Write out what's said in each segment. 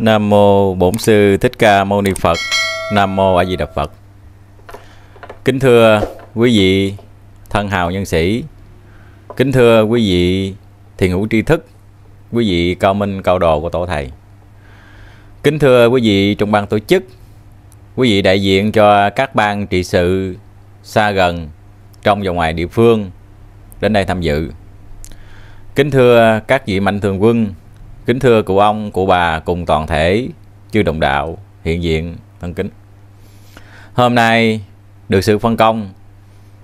Nam mô Bổn sư Thích Ca Mâu Ni Phật. Nam mô A Di Đà Phật. Kính thưa quý vị thân hào nhân sĩ. Kính thưa quý vị thiền hữu tri thức, quý vị cao minh cao đồ của tổ thầy. Kính thưa quý vị trong ban tổ chức, quý vị đại diện cho các ban trị sự xa gần trong và ngoài địa phương đến đây tham dự. Kính thưa các vị mạnh thường quân, Kính thưa cụ ông, cụ bà cùng toàn thể chư đồng đạo hiện diện thân kính. Hôm nay được sự phân công,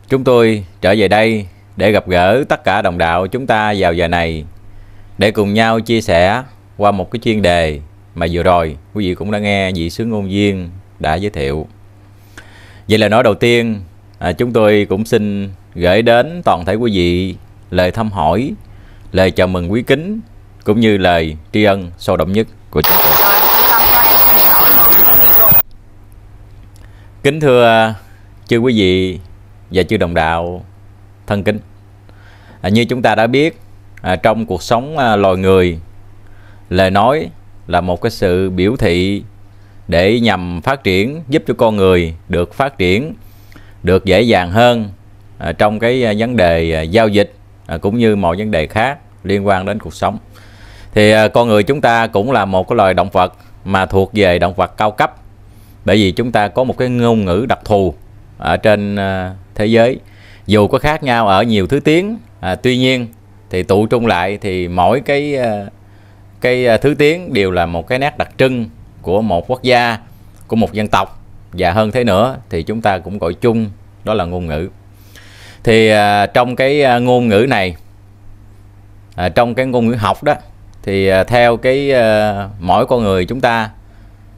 chúng tôi trở về đây để gặp gỡ tất cả đồng đạo chúng ta vào giờ này để cùng nhau chia sẻ qua một cái chuyên đề mà vừa rồi quý vị cũng đã nghe vị sứ ngôn viên đã giới thiệu. Vậy là nói đầu tiên, à, chúng tôi cũng xin gửi đến toàn thể quý vị lời thăm hỏi, lời chào mừng quý kính cũng như lời tri ân sâu đậm nhất của chúng tôi. Kính thưa chư quý vị và chư đồng đạo thân kính. À, như chúng ta đã biết, à, trong cuộc sống à, loài người, lời nói là một cái sự biểu thị để nhằm phát triển giúp cho con người được phát triển được dễ dàng hơn à, trong cái à, vấn đề à, giao dịch à, cũng như mọi vấn đề khác liên quan đến cuộc sống thì à, con người chúng ta cũng là một cái loài động vật mà thuộc về động vật cao cấp bởi vì chúng ta có một cái ngôn ngữ đặc thù ở trên à, thế giới dù có khác nhau ở nhiều thứ tiếng à, tuy nhiên thì tụ trung lại thì mỗi cái à, cái thứ tiếng đều là một cái nét đặc trưng của một quốc gia của một dân tộc và hơn thế nữa thì chúng ta cũng gọi chung đó là ngôn ngữ thì à, trong cái ngôn ngữ này à, trong cái ngôn ngữ học đó thì à, theo cái à, mỗi con người chúng ta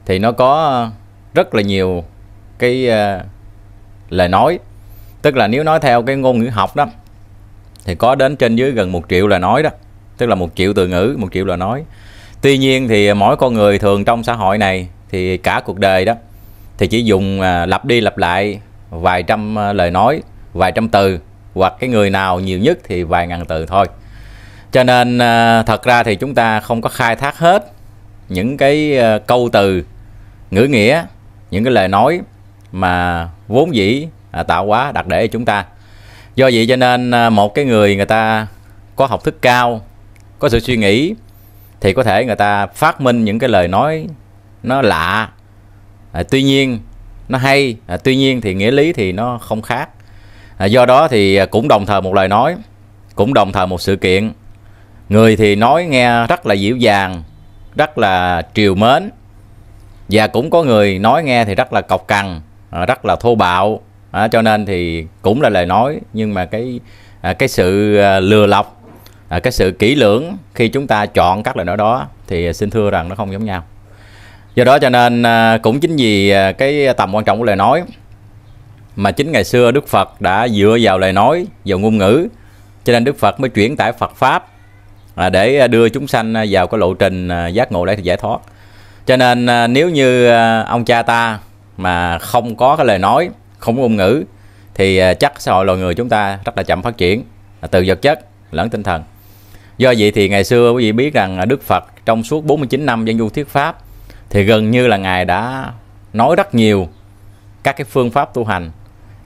thì nó có rất là nhiều cái à, lời nói tức là nếu nói theo cái ngôn ngữ học đó thì có đến trên dưới gần một triệu lời nói đó tức là một triệu từ ngữ một triệu lời nói tuy nhiên thì mỗi con người thường trong xã hội này thì cả cuộc đời đó thì chỉ dùng lặp đi lặp lại vài trăm lời nói vài trăm từ hoặc cái người nào nhiều nhất thì vài ngàn từ thôi cho nên à, thật ra thì chúng ta không có khai thác hết những cái à, câu từ ngữ nghĩa những cái lời nói mà vốn dĩ à, tạo hóa đặt để chúng ta do vậy cho nên một cái người người ta có học thức cao có sự suy nghĩ thì có thể người ta phát minh những cái lời nói nó lạ à, tuy nhiên nó hay à, tuy nhiên thì nghĩa lý thì nó không khác à, do đó thì cũng đồng thời một lời nói cũng đồng thời một sự kiện người thì nói nghe rất là dịu dàng rất là triều mến và cũng có người nói nghe thì rất là cọc cằn à, rất là thô bạo à, cho nên thì cũng là lời nói nhưng mà cái à, cái sự à, lừa lọc cái sự kỹ lưỡng khi chúng ta chọn các lời nói đó thì xin thưa rằng nó không giống nhau do đó cho nên cũng chính vì cái tầm quan trọng của lời nói mà chính ngày xưa Đức Phật đã dựa vào lời nói vào ngôn ngữ cho nên Đức Phật mới chuyển tải Phật pháp À, để à, đưa chúng sanh à, vào cái lộ trình giác ngộ để giải thoát cho nên nếu như ông cha ta mà không có cái lời nói không có ngôn ngữ thì chắc xã hội loài người chúng ta rất là chậm phát triển từ vật chất lẫn tinh thần do vậy thì ngày xưa quý vị biết rằng Đức Phật trong suốt 49 năm dân du thuyết pháp thì gần như là ngài đã nói rất nhiều các cái phương pháp tu hành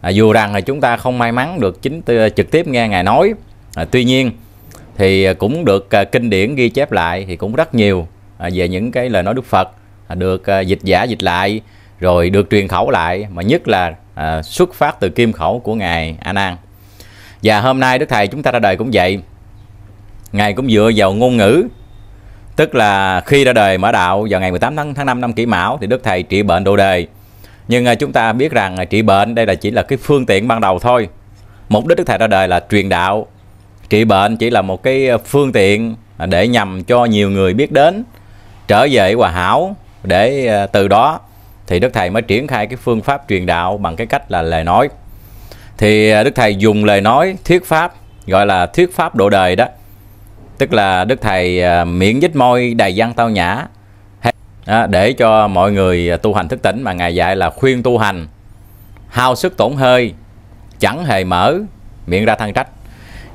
à, dù rằng là chúng ta không may mắn được chính trực tiếp nghe ngài nói à, tuy nhiên thì à, cũng được à, kinh điển ghi chép lại thì cũng rất nhiều à, về những cái lời nói Đức Phật được dịch giả dịch lại rồi được truyền khẩu lại mà nhất là xuất phát từ kim khẩu của ngài A Nan. Và hôm nay Đức thầy chúng ta ra đời cũng vậy. Ngài cũng dựa vào ngôn ngữ tức là khi ra đời mở đạo vào ngày 18 tháng tháng 5 năm Kỷ Mão thì Đức thầy trị bệnh đồ đề. Nhưng chúng ta biết rằng trị bệnh đây là chỉ là cái phương tiện ban đầu thôi. Mục đích Đức thầy ra đời là truyền đạo trị bệnh chỉ là một cái ờ, phương tiện à, để nhằm cho nhiều người biết đến trở về hòa hảo để ờ, từ đó thì đức thầy mới triển khai cái phương pháp truyền đạo bằng cái cách là lời nói thì ờ, đức thầy dùng lời nói thuyết pháp gọi là thuyết pháp độ đời đó tức là đức thầy miệng dích môi đầy văn tao nhã à, để cho mọi người tu hành thức tỉnh mà ngài dạy là khuyên tu hành hao sức tổn hơi chẳng hề mở miệng ra than trách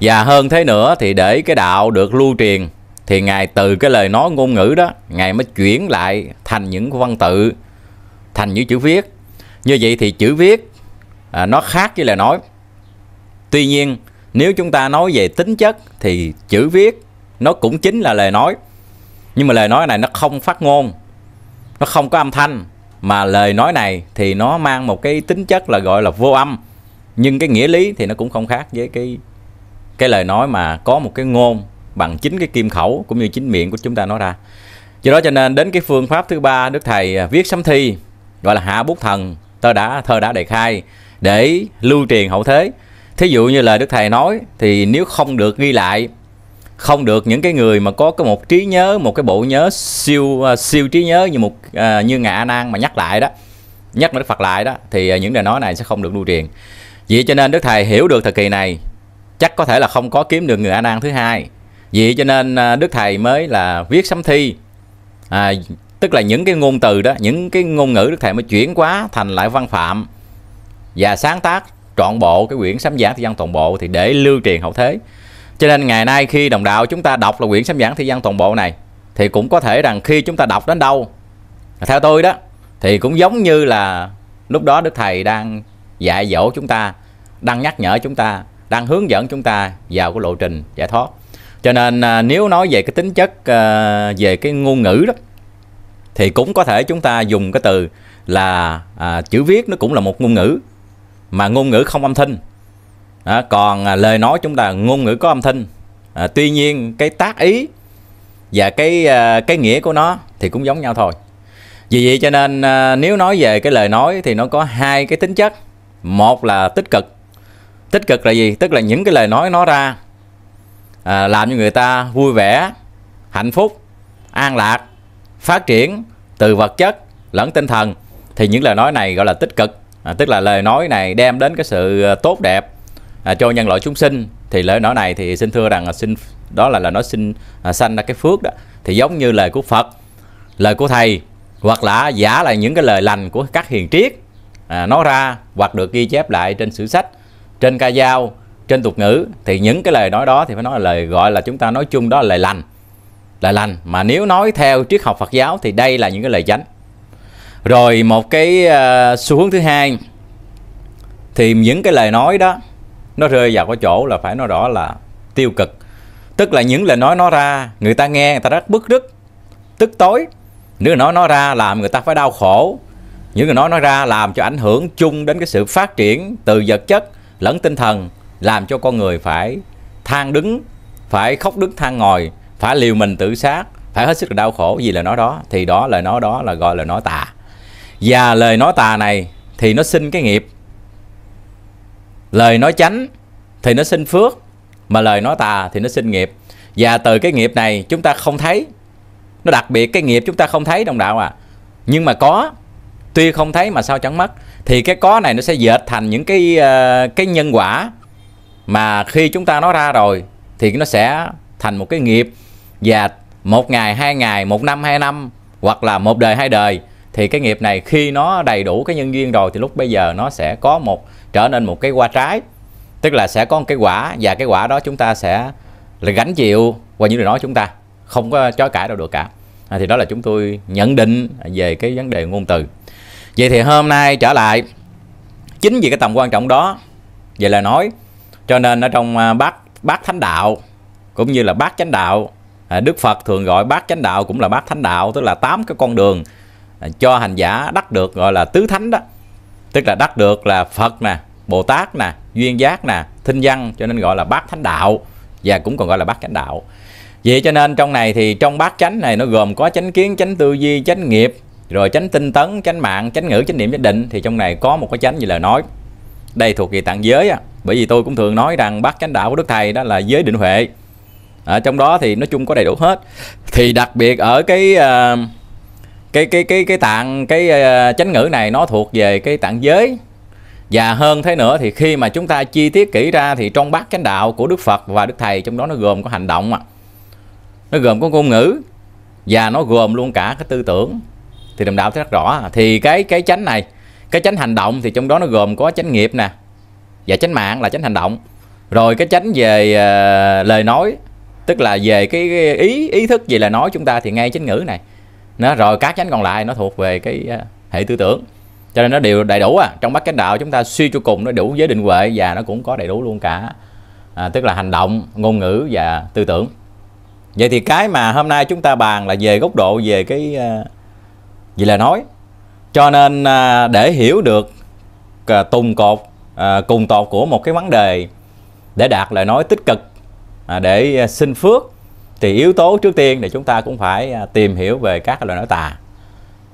và hơn thế nữa thì để cái đạo được lưu truyền thì Ngài từ cái lời nói ngôn ngữ đó, Ngài mới chuyển lại thành những văn tự, thành những chữ viết. Như vậy thì chữ viết à, nó khác với lời nói. Tuy nhiên, nếu chúng ta nói về tính chất thì chữ viết nó cũng chính là lời nói. Nhưng mà lời nói này nó không phát ngôn, nó không có âm thanh mà lời nói này thì nó mang một cái tính chất là gọi là vô âm nhưng cái nghĩa lý thì nó cũng không khác với cái cái lời nói mà có một cái ngôn bằng chính cái kim khẩu cũng như chính miệng của chúng ta nói ra do đó cho nên đến cái phương pháp thứ ba đức thầy viết sấm thi gọi là hạ bút thần thơ đã thơ đã đề khai để lưu truyền hậu thế thí dụ như lời đức thầy nói thì nếu không được ghi lại không được những cái người mà có cái một trí nhớ một cái bộ nhớ siêu à, siêu trí nhớ như một à, như ngạ nan mà nhắc lại đó nhắc đức phật lại đó thì à, những lời nói này sẽ không được lưu truyền vậy cho nên đức thầy hiểu được thời kỳ này chắc có thể là không có kiếm được người A Nan thứ hai vì cho nên à, đức thầy mới là viết sấm thi à, tức là những cái ngôn từ đó những cái ngôn ngữ đức thầy mới chuyển quá thành lại văn phạm và sáng tác trọn bộ cái quyển sấm giảng thi văn toàn bộ thì để lưu truyền hậu thế cho nên ngày nay khi đồng đạo chúng ta đọc là quyển sấm giảng thi văn toàn bộ này thì cũng có thể rằng khi chúng ta đọc đến đâu theo tôi đó thì cũng giống như là lúc đó đức thầy đang dạy dỗ chúng ta đang nhắc nhở chúng ta đang hướng dẫn chúng ta vào cái lộ trình giải thoát cho nên à, nếu nói về cái tính chất à, về cái ngôn ngữ đó thì cũng có thể chúng ta dùng cái từ là à, chữ viết nó cũng là một ngôn ngữ mà ngôn ngữ không âm thanh à, còn lời nói chúng ta ngôn ngữ có âm thanh à, tuy nhiên cái tác ý và cái à, cái nghĩa của nó thì cũng giống nhau thôi vì vậy cho nên à, nếu nói về cái lời nói thì nó có hai cái tính chất một là tích cực tích cực là gì tức là những cái lời nói nó ra à, làm cho người ta vui vẻ hạnh phúc an lạc phát triển từ vật chất lẫn tinh thần thì những lời nói này gọi là tích cực à, tức là lời nói này đem đến cái sự à, tốt đẹp à, cho nhân loại chúng sinh thì lời nói này thì xin thưa rằng là xin đó là là nói xin à, sanh ra cái phước đó thì giống như lời của Phật lời của thầy hoặc là giả là những cái lời lành của các hiền triết à, nói ra hoặc được ghi chép lại trên sử sách trên ca dao trên tục ngữ thì những cái lời nói đó thì phải nói là lời gọi là chúng ta nói chung đó là lời lành lời lành mà nếu nói theo triết học Phật giáo thì đây là những cái lời chánh rồi một cái ờ, xu hướng thứ hai thì những cái lời nói đó nó rơi vào cái chỗ là phải nói rõ là tiêu cực tức là những lời nói nó ra người ta nghe người ta rất bức rứt tức tối nếu nói nó ra làm người ta phải đau khổ những người nói nó ra làm cho ảnh hưởng chung đến cái sự phát triển từ vật chất lẫn tinh thần làm cho con người phải than đứng phải khóc đứng than ngồi phải liều mình tự sát phải hết sức là đau khổ vì lời nói đó thì đó lời nói đó là gọi là nói tà và lời nói tà này thì nó sinh cái nghiệp lời nói chánh thì nó sinh phước mà lời nói tà thì nó sinh nghiệp và từ cái nghiệp này chúng ta không thấy nó đặc biệt cái nghiệp chúng ta không thấy đồng đạo à nhưng mà có tuy không thấy mà sao chẳng mất thì cái có này nó sẽ dệt thành những cái ờ, cái nhân quả mà khi chúng ta nói ra rồi thì nó sẽ thành một cái nghiệp và một ngày hai ngày một năm hai năm hoặc là một đời hai đời thì cái nghiệp này khi nó đầy đủ cái nhân duyên rồi thì lúc bây giờ nó sẽ có một trở nên một cái quả trái tức là sẽ có một cái quả và cái quả đó chúng ta sẽ là gánh chịu qua những điều nói chúng ta không có chối cãi đâu được cả à, thì đó là chúng tôi nhận định về cái vấn đề ngôn từ vậy thì hôm nay trở lại chính vì cái tầm quan trọng đó về lời nói cho nên ở trong à, bát bát thánh đạo cũng như là bát chánh đạo à, đức phật thường gọi bát chánh đạo cũng là bát thánh đạo tức là tám cái con đường à, cho hành giả đắc được gọi là tứ thánh đó tức là đắc được là phật nè bồ tát nè duyên giác nè thinh văn cho nên gọi là bát thánh đạo và cũng còn gọi là bát chánh đạo vậy cho nên trong này thì trong bát chánh này nó gồm có chánh kiến chánh tư duy chánh nghiệp rồi chánh tinh tấn chánh mạng chánh ngữ chánh niệm chánh định thì trong này có một cái chánh như lời nói đây thuộc về tạng giới á bởi vì tôi cũng thường nói rằng bát chánh đạo của đức thầy đó là giới định huệ ở trong đó thì nói chung có đầy đủ hết thì đặc biệt ở cái uh, cái cái cái cái tạng cái uh, chánh ngữ này nó thuộc về cái tạng giới và hơn thế nữa thì khi mà chúng ta chi tiết kỹ ra thì trong bát chánh đạo của Đức Phật và Đức Thầy trong đó nó gồm có hành động à. Nó gồm có ngôn ngữ và nó gồm luôn cả cái tư tưởng thì đồng đạo thấy rất rõ thì cái cái chánh này cái chánh hành động thì trong đó nó gồm có chánh nghiệp nè và chánh mạng là chánh hành động rồi cái chánh về uh, lời nói tức là về cái, ý ý thức về lời nói chúng ta thì ngay chánh ngữ này nó rồi các chánh còn lại nó thuộc về cái uh, hệ tư tưởng cho nên nó đều đầy đủ à trong bát chánh đạo chúng ta suy cho cùng nó đủ giới định huệ và nó cũng có đầy đủ luôn cả à, tức là hành động ngôn ngữ và tư tưởng vậy thì cái mà hôm nay chúng ta bàn là về góc độ về cái uh, vì là nói cho nên à, để hiểu được à, tùng cột à, cùng tột của một cái vấn đề để đạt lời nói tích cực để sinh phước thì yếu tố trước tiên thì chúng ta cũng phải tìm hiểu về các lời nói tà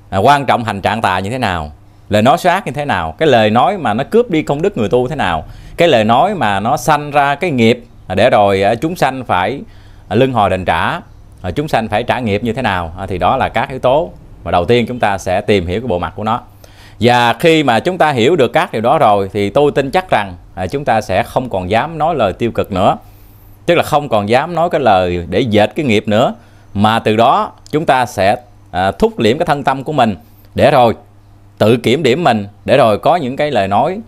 à, quan trọng hành trạng tà như thế nào lời nói sát như thế nào cái lời nói mà nó cướp đi công đức người tu thế nào cái lời nói mà nó sanh ra cái nghiệp để rồi chúng sanh phải lưng hồi đền trả chúng sanh phải trả nghiệp như thế nào thì đó là các yếu tố mà đầu tiên chúng ta sẽ tìm hiểu cái bộ mặt của nó và khi mà chúng ta hiểu được các điều đó rồi thì tôi tin chắc rằng à, chúng ta sẽ không còn dám nói lời tiêu cực nữa tức là không còn dám nói cái lời để dệt cái nghiệp nữa mà từ đó chúng ta sẽ à, thúc liễm cái thân tâm của mình để rồi tự kiểm điểm mình để rồi có những cái lời nói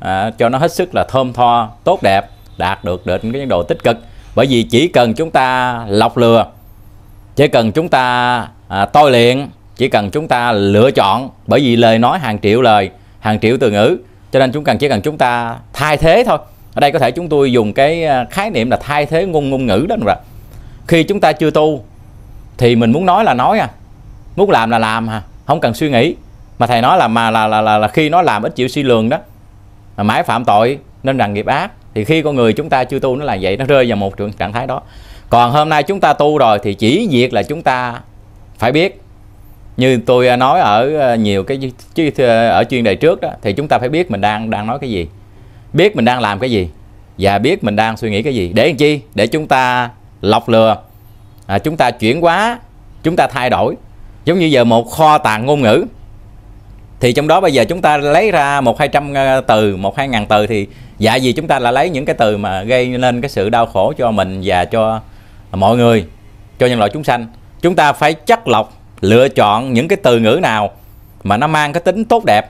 à, cho nó hết sức là thơm tho tốt đẹp đạt được được những cái độ tích cực bởi vì chỉ cần chúng ta lọc lừa chỉ cần chúng ta à, tôi luyện chỉ cần chúng ta lựa chọn bởi vì lời nói hàng triệu lời hàng triệu từ ngữ cho nên chúng cần chỉ cần chúng ta thay thế thôi ở đây có thể chúng tôi dùng cái à, khái niệm là thay thế ngôn ngôn ngữ đó rồi khi chúng ta chưa tu thì mình muốn nói là nói à muốn làm là làm à không cần suy nghĩ mà thầy nói là mà là là là, là khi nó làm ít chịu suy lường đó mà mãi phạm tội nên rằng nghiệp ác thì khi con người chúng ta chưa tu nó là vậy nó rơi vào một trạng thái đó còn hôm nay chúng ta tu rồi thì chỉ việc là chúng ta phải biết như tôi à, nói ở à, nhiều cái chứ ở chuyên đề trước đó thì chúng ta phải biết mình đang đang nói cái gì biết mình đang làm cái gì và biết mình đang suy nghĩ cái gì để làm chi để chúng ta lọc lừa à, chúng ta chuyển hóa chúng ta thay đổi giống như giờ một kho tàng ngôn ngữ thì trong đó bây giờ chúng ta lấy ra một hai trăm à, từ một hai ngàn từ thì dạ gì chúng ta là lấy những cái từ mà gây nên cái sự đau khổ cho mình và cho mọi người cho nhân loại chúng sanh chúng ta phải chất lọc lựa chọn những cái từ ngữ nào mà nó mang cái tính tốt đẹp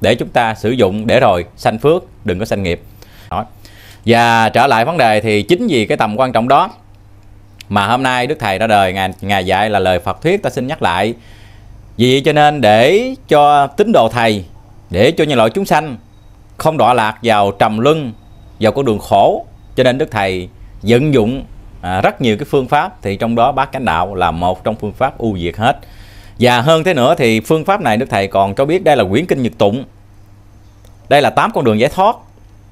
để chúng ta sử dụng để rồi sanh phước đừng có sanh nghiệp đó. và trở lại vấn đề thì chính vì cái tầm quan trọng đó mà hôm nay đức thầy ra đời ngày ngài dạy là lời Phật thuyết ta xin nhắc lại vì vậy cho nên để cho tín đồ thầy để cho nhân loại chúng sanh không đọa lạc vào trầm luân vào con đường khổ cho nên đức thầy vận dụng à, rất nhiều cái phương pháp thì trong đó bát chánh đạo là một trong phương pháp ưu việt hết và hơn thế nữa thì phương pháp này đức thầy còn cho biết đây là quyển kinh nhật tụng đây là tám con đường giải thoát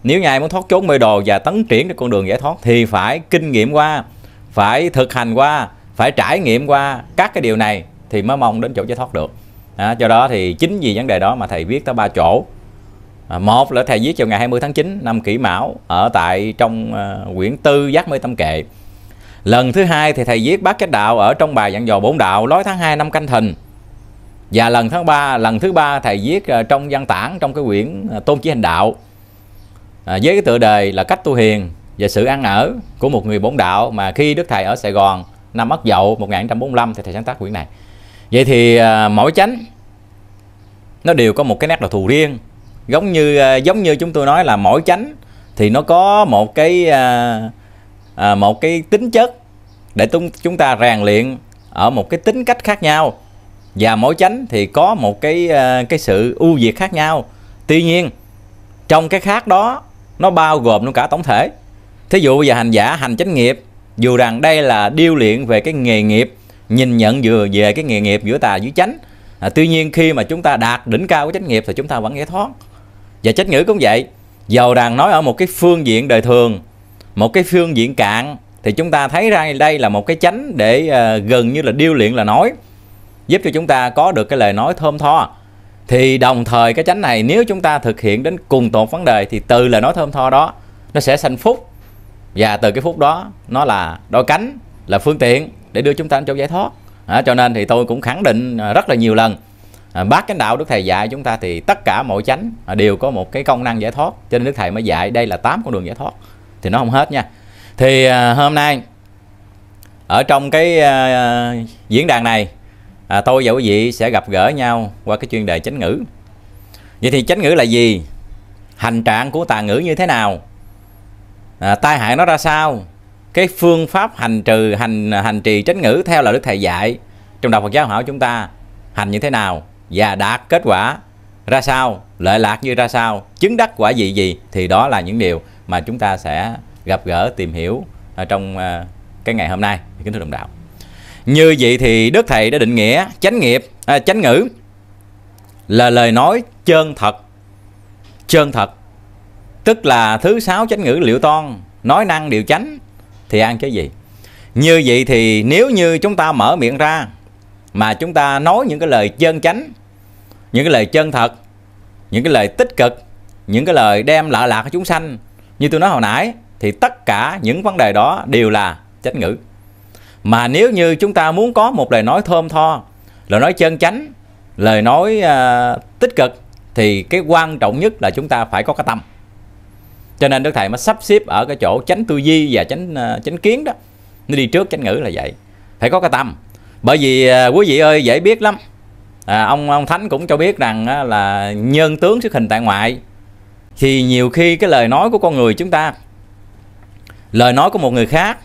nếu ngài muốn thoát chốn mê đồ và tấn triển được con đường giải thoát thì phải kinh nghiệm qua phải thực hành qua phải trải nghiệm qua các cái điều này thì mới mong đến chỗ giải thoát được à, do đó thì chính vì vấn đề đó mà thầy viết tới ba chỗ à, một là thầy viết vào ngày 20 tháng 9 năm kỷ mão ở tại trong uh, quyển tư giác mê tâm kệ Lần thứ hai thì thầy viết bát chánh đạo ở trong bài dặn dò bốn đạo lối tháng 2 năm canh thìn. Và lần tháng 3, lần thứ ba thầy viết ờ, trong văn tản trong cái quyển ờ, Tôn chí hành đạo. À, với cái tựa đề là cách tu hiền và sự ăn ở của một người bốn đạo mà khi Đức thầy ở Sài Gòn năm Ất Dậu 1945 thì thầy sáng tác quyển này. Vậy thì ờ, mỗi chánh nó đều có một cái nét đặc thù riêng. Giống như giống như chúng tôi nói là mỗi chánh thì nó có một cái à, à, một cái tính chất để chúng chúng ta rèn luyện ở một cái tính cách khác nhau và mỗi chánh thì có một cái à, cái sự ưu việt khác nhau tuy nhiên trong cái khác đó nó bao gồm luôn cả tổng thể thí dụ về hành giả hành chánh nghiệp dù rằng đây là điêu luyện về cái nghề nghiệp nhìn nhận vừa về cái nghề nghiệp giữa tà giữa chánh à, tuy nhiên khi mà chúng ta đạt đỉnh cao của chánh nghiệp thì chúng ta vẫn giải thoát và chánh ngữ cũng vậy dầu rằng nói ở một cái phương diện đời thường một cái phương diện cạn thì chúng ta thấy ra đây là một cái chánh để uh, gần như là điêu luyện là nói giúp cho chúng ta có được cái lời nói thơm tho thì đồng thời cái chánh này nếu chúng ta thực hiện đến cùng tột vấn đề thì từ lời nói thơm tho đó nó sẽ sanh phúc và từ cái phúc đó nó là đôi cánh là phương tiện để đưa chúng ta đến chỗ giải thoát à, cho nên thì tôi cũng khẳng định ờ, rất là nhiều lần à, bác cái đạo đức thầy dạy chúng ta thì tất cả mọi chánh đều có một cái công năng giải thoát cho nên đức thầy mới dạy đây là tám con đường giải thoát thì nó không hết nha thì uh, hôm nay ở trong cái uh, diễn đàn này à, tôi và quý vị sẽ gặp gỡ nhau qua cái chuyên đề chánh ngữ vậy thì chánh ngữ là gì hành trạng của tà ngữ như thế nào à, tai hại nó ra sao cái phương pháp hành trừ hành hành trì chánh ngữ theo là đức thầy dạy trong đạo Phật giáo hảo chúng ta hành như thế nào và đạt kết quả ra sao lợi lạc như ra sao chứng đắc quả gì gì thì đó là những điều mà chúng ta sẽ gặp gỡ tìm hiểu à, trong à, cái ngày hôm nay kính thưa đồng đạo như vậy thì đức thầy đã định nghĩa chánh nghiệp à, chánh ngữ là lời nói chân thật chân thật tức là thứ sáu chánh ngữ liệu toan nói năng điều chánh thì ăn cái gì như vậy thì nếu như chúng ta mở miệng ra mà chúng ta nói những cái lời chân chánh những cái lời chân thật những cái lời tích cực những cái lời đem lạ lạc cho chúng sanh như tôi nói hồi nãy thì tất cả những vấn đề đó đều là chánh ngữ mà nếu như chúng ta muốn có một lời nói thơm tho lời nói chân chánh lời nói uh, tích cực thì cái quan trọng nhất là chúng ta phải có cái tâm cho nên đức thầy mới sắp xếp ở cái chỗ chánh tư duy và chánh uh, ờ, tránh kiến đó nó đi trước chánh ngữ là vậy phải có cái tâm bởi vì uh, quý vị ơi dễ biết lắm à, ông ông thánh cũng cho biết rằng uh, là nhân tướng xuất hình tại ngoại thì nhiều khi cái lời nói của con người chúng ta lời nói của một người khác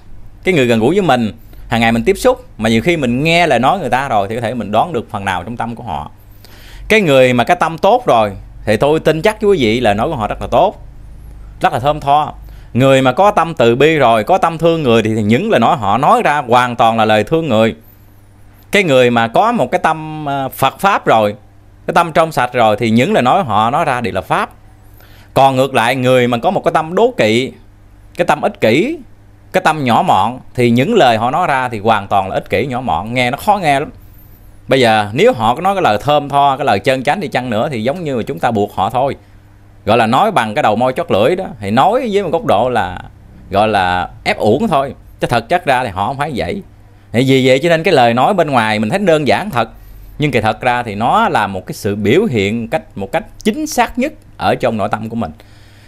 cái người gần gũi với mình hàng ngày mình tiếp xúc mà nhiều khi mình nghe lời nói người ta rồi thì có thể mình đoán được phần nào trong tâm của họ cái người mà cái tâm tốt rồi thì tôi tin chắc với quý vị lời nói của họ rất là tốt rất là thơm tho người mà có tâm từ bi rồi có tâm thương người thì, thì những lời nói họ nói ra hoàn toàn là lời thương người cái người mà có một cái tâm ờ, phật pháp rồi cái tâm trong sạch rồi thì những lời nói họ nói ra đều là pháp còn ngược lại người mà có một cái tâm đố kỵ cái tâm ích kỷ cái tâm nhỏ mọn thì những lời họ nói ra thì hoàn toàn là ích kỷ nhỏ mọn nghe nó khó nghe lắm bây giờ nếu họ có nói cái lời thơm tho cái lời chân chánh đi chăng nữa thì giống như là chúng ta buộc họ thôi gọi là nói bằng cái đầu môi chót lưỡi đó thì nói với một góc độ là gọi là ép uổng thôi chứ thật chất ra thì họ không phải vậy thì vì vậy cho nên cái lời nói bên ngoài mình thấy đơn giản thật nhưng kỳ thật ra thì nó là một cái sự biểu hiện cách một cách chính xác nhất ở trong nội tâm của mình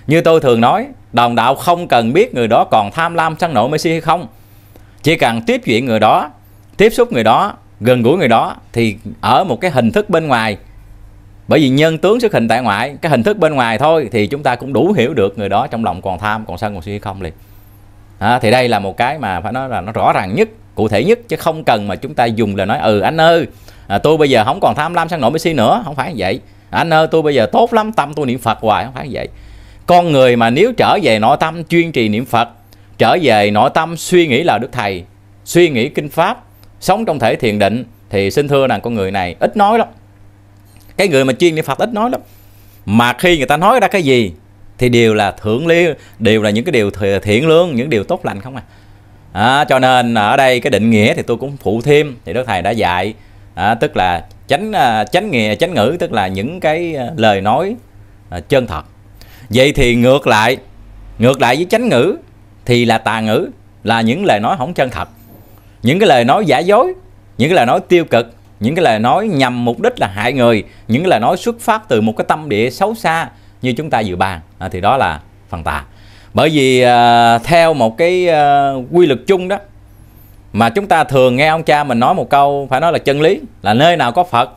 như tôi thường nói đồng đạo không cần biết người đó còn tham lam săn nổi Messi hay không chỉ cần tiếp chuyện người đó tiếp xúc người đó gần gũi người đó thì ở một cái hình thức bên ngoài bởi vì nhân tướng xuất hình tại ngoại cái hình thức bên ngoài thôi thì chúng ta cũng đủ hiểu được người đó trong lòng còn tham còn sân còn suy hay không liền à, thì đây là một cái mà phải nói là nó rõ ràng nhất cụ thể nhất chứ không cần mà chúng ta dùng là nói ừ anh ơi à, tôi bây giờ không còn tham lam săn nổi Messi nữa không phải vậy anh ơi tôi bây giờ tốt lắm tâm tôi niệm phật hoài không phải vậy con người mà nếu trở về nội tâm chuyên trì niệm phật trở về nội tâm suy nghĩ là đức thầy suy nghĩ kinh pháp sống trong thể thiền định thì xin thưa rằng con người này ít nói lắm cái người mà chuyên niệm phật ít nói lắm mà khi người ta nói ra cái gì thì đều là thượng lý đều là những cái điều thiện lương những điều tốt lành không à, à cho nên ở đây cái định nghĩa thì tôi cũng phụ thêm thì đức thầy đã dạy à, tức là tránh tránh à, nghề tránh ngữ tức là những cái à, lời nói à, chân thật vậy thì ngược lại ngược lại với tránh ngữ thì là tà ngữ là những lời nói không chân thật những cái lời nói giả dối những cái lời nói tiêu cực những cái lời nói nhằm mục đích là hại người những cái lời nói xuất phát từ một cái tâm địa xấu xa như chúng ta dự bàn à, thì đó là phần tà bởi vì à, theo một cái à, quy luật chung đó mà chúng ta thường nghe ông cha mình nói một câu phải nói là chân lý là nơi nào có phật